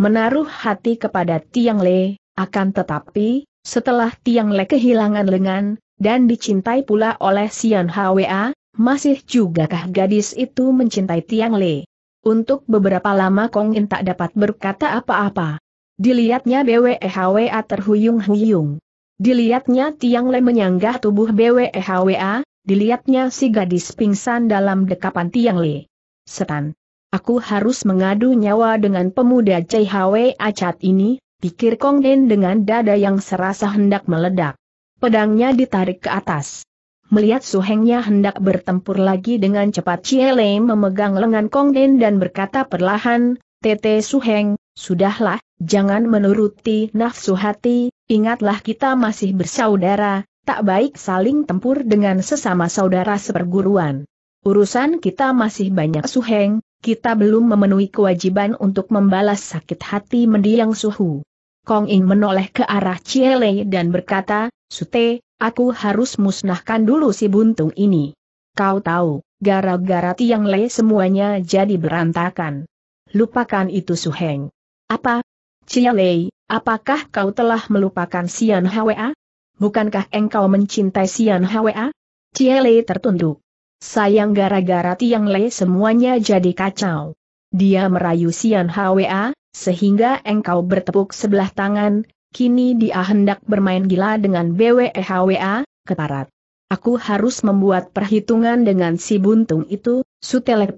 menaruh hati kepada Tiang Le, akan tetapi, setelah Tiang Le kehilangan lengan, dan dicintai pula oleh Sian Hwa, masih jugakah gadis itu mencintai Tiang Le? Untuk beberapa lama Kong In tak dapat berkata apa-apa. Dilihatnya BWEHWA terhuyung-huyung. Dilihatnya Tiang Le menyanggah tubuh BWEHWA, dilihatnya si gadis pingsan dalam dekapan Tiang Le. Setan. Aku harus mengadu nyawa dengan pemuda CHW Acat ini, pikir Kong In dengan dada yang serasa hendak meledak. Pedangnya ditarik ke atas. Melihat Su Hengnya hendak bertempur lagi dengan cepat Lei memegang lengan Kong Den dan berkata perlahan, Tete Heng, sudahlah, jangan menuruti nafsu hati, ingatlah kita masih bersaudara, tak baik saling tempur dengan sesama saudara seperguruan. Urusan kita masih banyak Su Heng, kita belum memenuhi kewajiban untuk membalas sakit hati mendiang Suhu. Kong In menoleh ke arah Lei dan berkata, Sute, Aku harus musnahkan dulu si buntung ini. Kau tahu, gara-gara Tiang Le semuanya jadi berantakan. Lupakan itu Suheng. Apa? Cia Lei, apakah kau telah melupakan Sian Hwa? Bukankah engkau mencintai Sian Hwa? Cia Lei tertunduk. Sayang gara-gara Tiang Le semuanya jadi kacau. Dia merayu Sian Hwa, sehingga engkau bertepuk sebelah tangan, kini dia hendak bermain gila dengan BWEHWA, keparat. Aku harus membuat perhitungan dengan si buntung itu, sutelek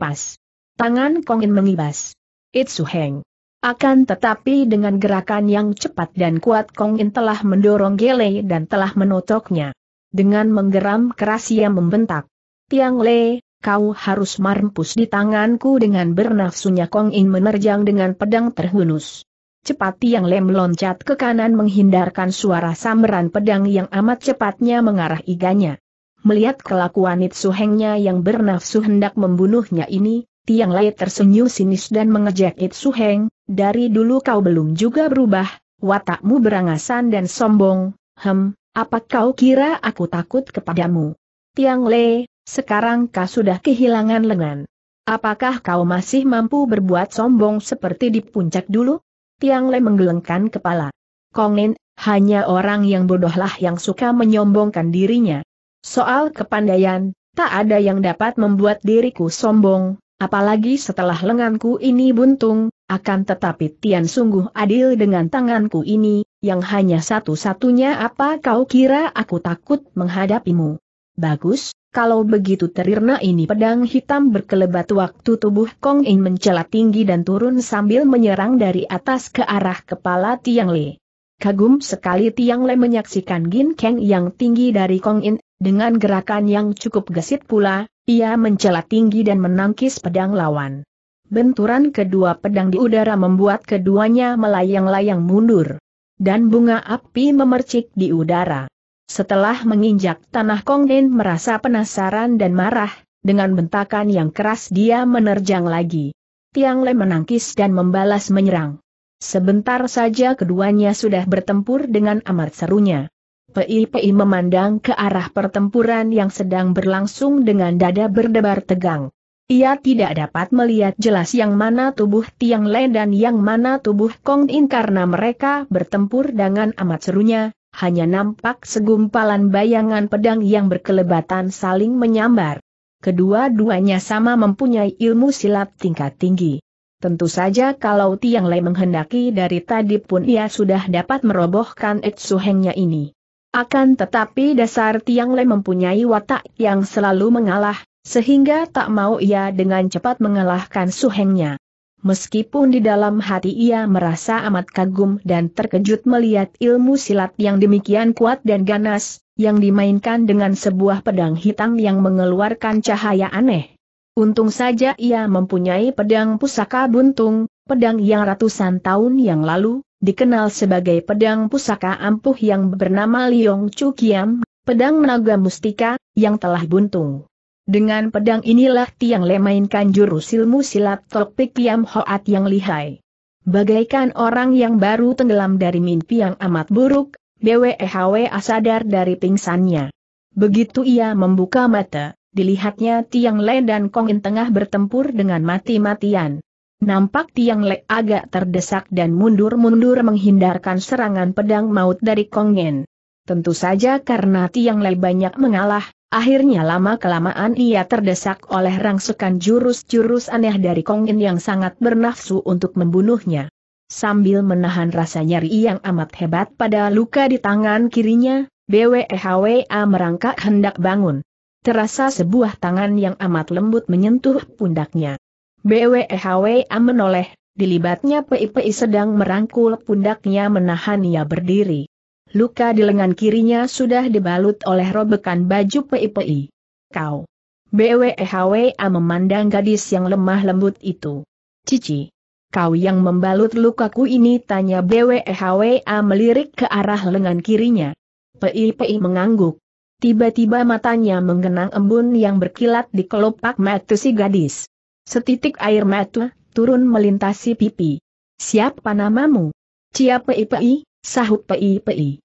Tangan Kongin mengibas. Itsu Heng. Akan tetapi dengan gerakan yang cepat dan kuat Kongin telah mendorong Gele dan telah menotoknya. Dengan menggeram keras ia membentak. Tiang Le, kau harus marmpus di tanganku dengan bernafsunya Kong In menerjang dengan pedang terhunus. Cepat Tiang Lem loncat ke kanan menghindarkan suara samberan pedang yang amat cepatnya mengarah iganya. Melihat kelakuan Itsu Hengnya yang bernafsu hendak membunuhnya ini, Tiang Lai tersenyum sinis dan mengejek Itsu Heng, dari dulu kau belum juga berubah, watakmu berangasan dan sombong, hem, apa kau kira aku takut kepadamu? Tiang Le, sekarang kau sudah kehilangan lengan. Apakah kau masih mampu berbuat sombong seperti di puncak dulu? Tiang Le menggelengkan kepala. Kongen, hanya orang yang bodohlah yang suka menyombongkan dirinya. Soal kepandaian, tak ada yang dapat membuat diriku sombong, apalagi setelah lenganku ini buntung, akan tetapi Tian sungguh adil dengan tanganku ini, yang hanya satu-satunya apa kau kira aku takut menghadapimu. Bagus, kalau begitu terirna ini pedang hitam berkelebat waktu tubuh Kong In mencela tinggi dan turun sambil menyerang dari atas ke arah kepala Tiang Le. Kagum sekali Tiang Le menyaksikan Gin Kang yang tinggi dari Kong In, dengan gerakan yang cukup gesit pula, ia mencela tinggi dan menangkis pedang lawan. Benturan kedua pedang di udara membuat keduanya melayang-layang mundur. Dan bunga api memercik di udara. Setelah menginjak tanah Kongden merasa penasaran dan marah, dengan bentakan yang keras dia menerjang lagi. Tiang Le menangkis dan membalas menyerang. Sebentar saja keduanya sudah bertempur dengan amat serunya. Pei Pei memandang ke arah pertempuran yang sedang berlangsung dengan dada berdebar tegang. Ia tidak dapat melihat jelas yang mana tubuh Tiang Le dan yang mana tubuh Kong In karena mereka bertempur dengan amat serunya, hanya nampak segumpalan bayangan pedang yang berkelebatan saling menyambar. Kedua-duanya sama mempunyai ilmu silat tingkat tinggi. Tentu saja kalau Tiang Lei menghendaki dari tadi pun ia sudah dapat merobohkan Etsu Hengnya ini. Akan tetapi dasar Tiang Lei mempunyai watak yang selalu mengalah, sehingga tak mau ia dengan cepat mengalahkan Su Hengnya meskipun di dalam hati ia merasa amat kagum dan terkejut melihat ilmu silat yang demikian kuat dan ganas, yang dimainkan dengan sebuah pedang hitam yang mengeluarkan cahaya aneh. Untung saja ia mempunyai pedang pusaka buntung, pedang yang ratusan tahun yang lalu, dikenal sebagai pedang pusaka ampuh yang bernama Liong Chu Kiam, pedang naga mustika, yang telah buntung. Dengan pedang inilah Tiang Le mainkan jurus ilmu silat topik Pik Kiam Hoat yang lihai. Bagaikan orang yang baru tenggelam dari mimpi yang amat buruk, BWHW e asadar dari pingsannya. Begitu ia membuka mata, dilihatnya Tiang Le dan Kong In tengah bertempur dengan mati-matian. Nampak Tiang Le agak terdesak dan mundur-mundur menghindarkan serangan pedang maut dari Kong In. Tentu saja karena Tiang Le banyak mengalah, Akhirnya lama-kelamaan ia terdesak oleh rangsukan jurus-jurus aneh dari Kongin yang sangat bernafsu untuk membunuhnya. Sambil menahan rasa nyeri yang amat hebat pada luka di tangan kirinya, BWEHWA merangkak hendak bangun. Terasa sebuah tangan yang amat lembut menyentuh pundaknya. BWEHWA menoleh, dilibatnya PIPI sedang merangkul pundaknya menahan ia berdiri. Luka di lengan kirinya sudah dibalut oleh robekan baju PIPI. Kau. BWEHWA memandang gadis yang lemah lembut itu. Cici. Kau yang membalut lukaku ini tanya BWEHWA melirik ke arah lengan kirinya. PIPI mengangguk. Tiba-tiba matanya menggenang embun yang berkilat di kelopak mata si gadis. Setitik air mata turun melintasi pipi. Siapa namamu? Siapa PIPI? Sahut Pei Pei.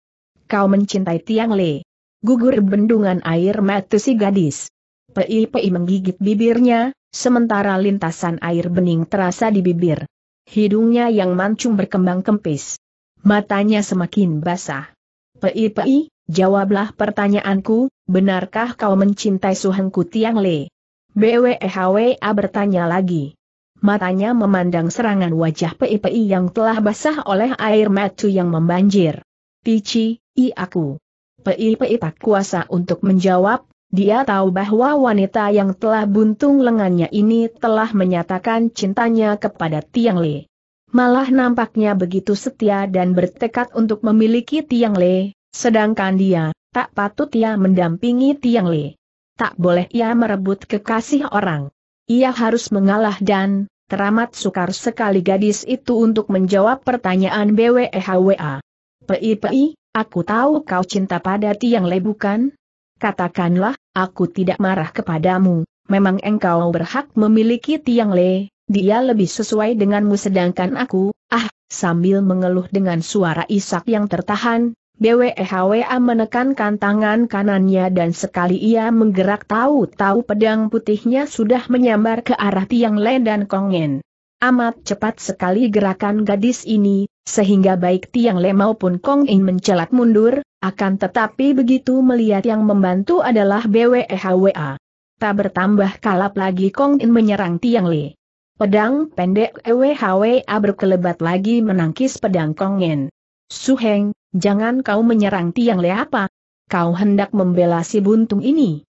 Kau mencintai Tiang Le. Gugur bendungan air mata si gadis. Pei Pei menggigit bibirnya, sementara lintasan air bening terasa di bibir. Hidungnya yang mancung berkembang kempis. Matanya semakin basah. Pei Pei, jawablah pertanyaanku, benarkah kau mencintai suhengku Tiang Le? BWEHWA bertanya lagi matanya memandang serangan wajah PIPI yang telah basah oleh air matu yang membanjir. Pici, i aku. PIPI tak kuasa untuk menjawab, dia tahu bahwa wanita yang telah buntung lengannya ini telah menyatakan cintanya kepada Tiang Le. Malah nampaknya begitu setia dan bertekad untuk memiliki Tiang Le, sedangkan dia, tak patut ia mendampingi Tiang Le. Tak boleh ia merebut kekasih orang. Ia harus mengalah dan, teramat sukar sekali gadis itu untuk menjawab pertanyaan BWEHWA. Pei-pei, aku tahu kau cinta pada tiang le bukan? Katakanlah, aku tidak marah kepadamu, memang engkau berhak memiliki tiang le, dia lebih sesuai denganmu sedangkan aku, ah, sambil mengeluh dengan suara isak yang tertahan, BWEHWA menekankan tangan kanannya dan sekali ia menggerak tahu-tahu pedang putihnya sudah menyambar ke arah Tiang Len dan Kongen. Amat cepat sekali gerakan gadis ini, sehingga baik Tiang Le maupun Kong In mencelat mundur, akan tetapi begitu melihat yang membantu adalah BWEHWA. Tak bertambah kalap lagi Kong In menyerang Tiang Le. Pedang pendek EWHWA berkelebat lagi menangkis pedang Kongen. Suheng, Jangan kau menyerang tiang leapa. Kau hendak membela si buntung ini.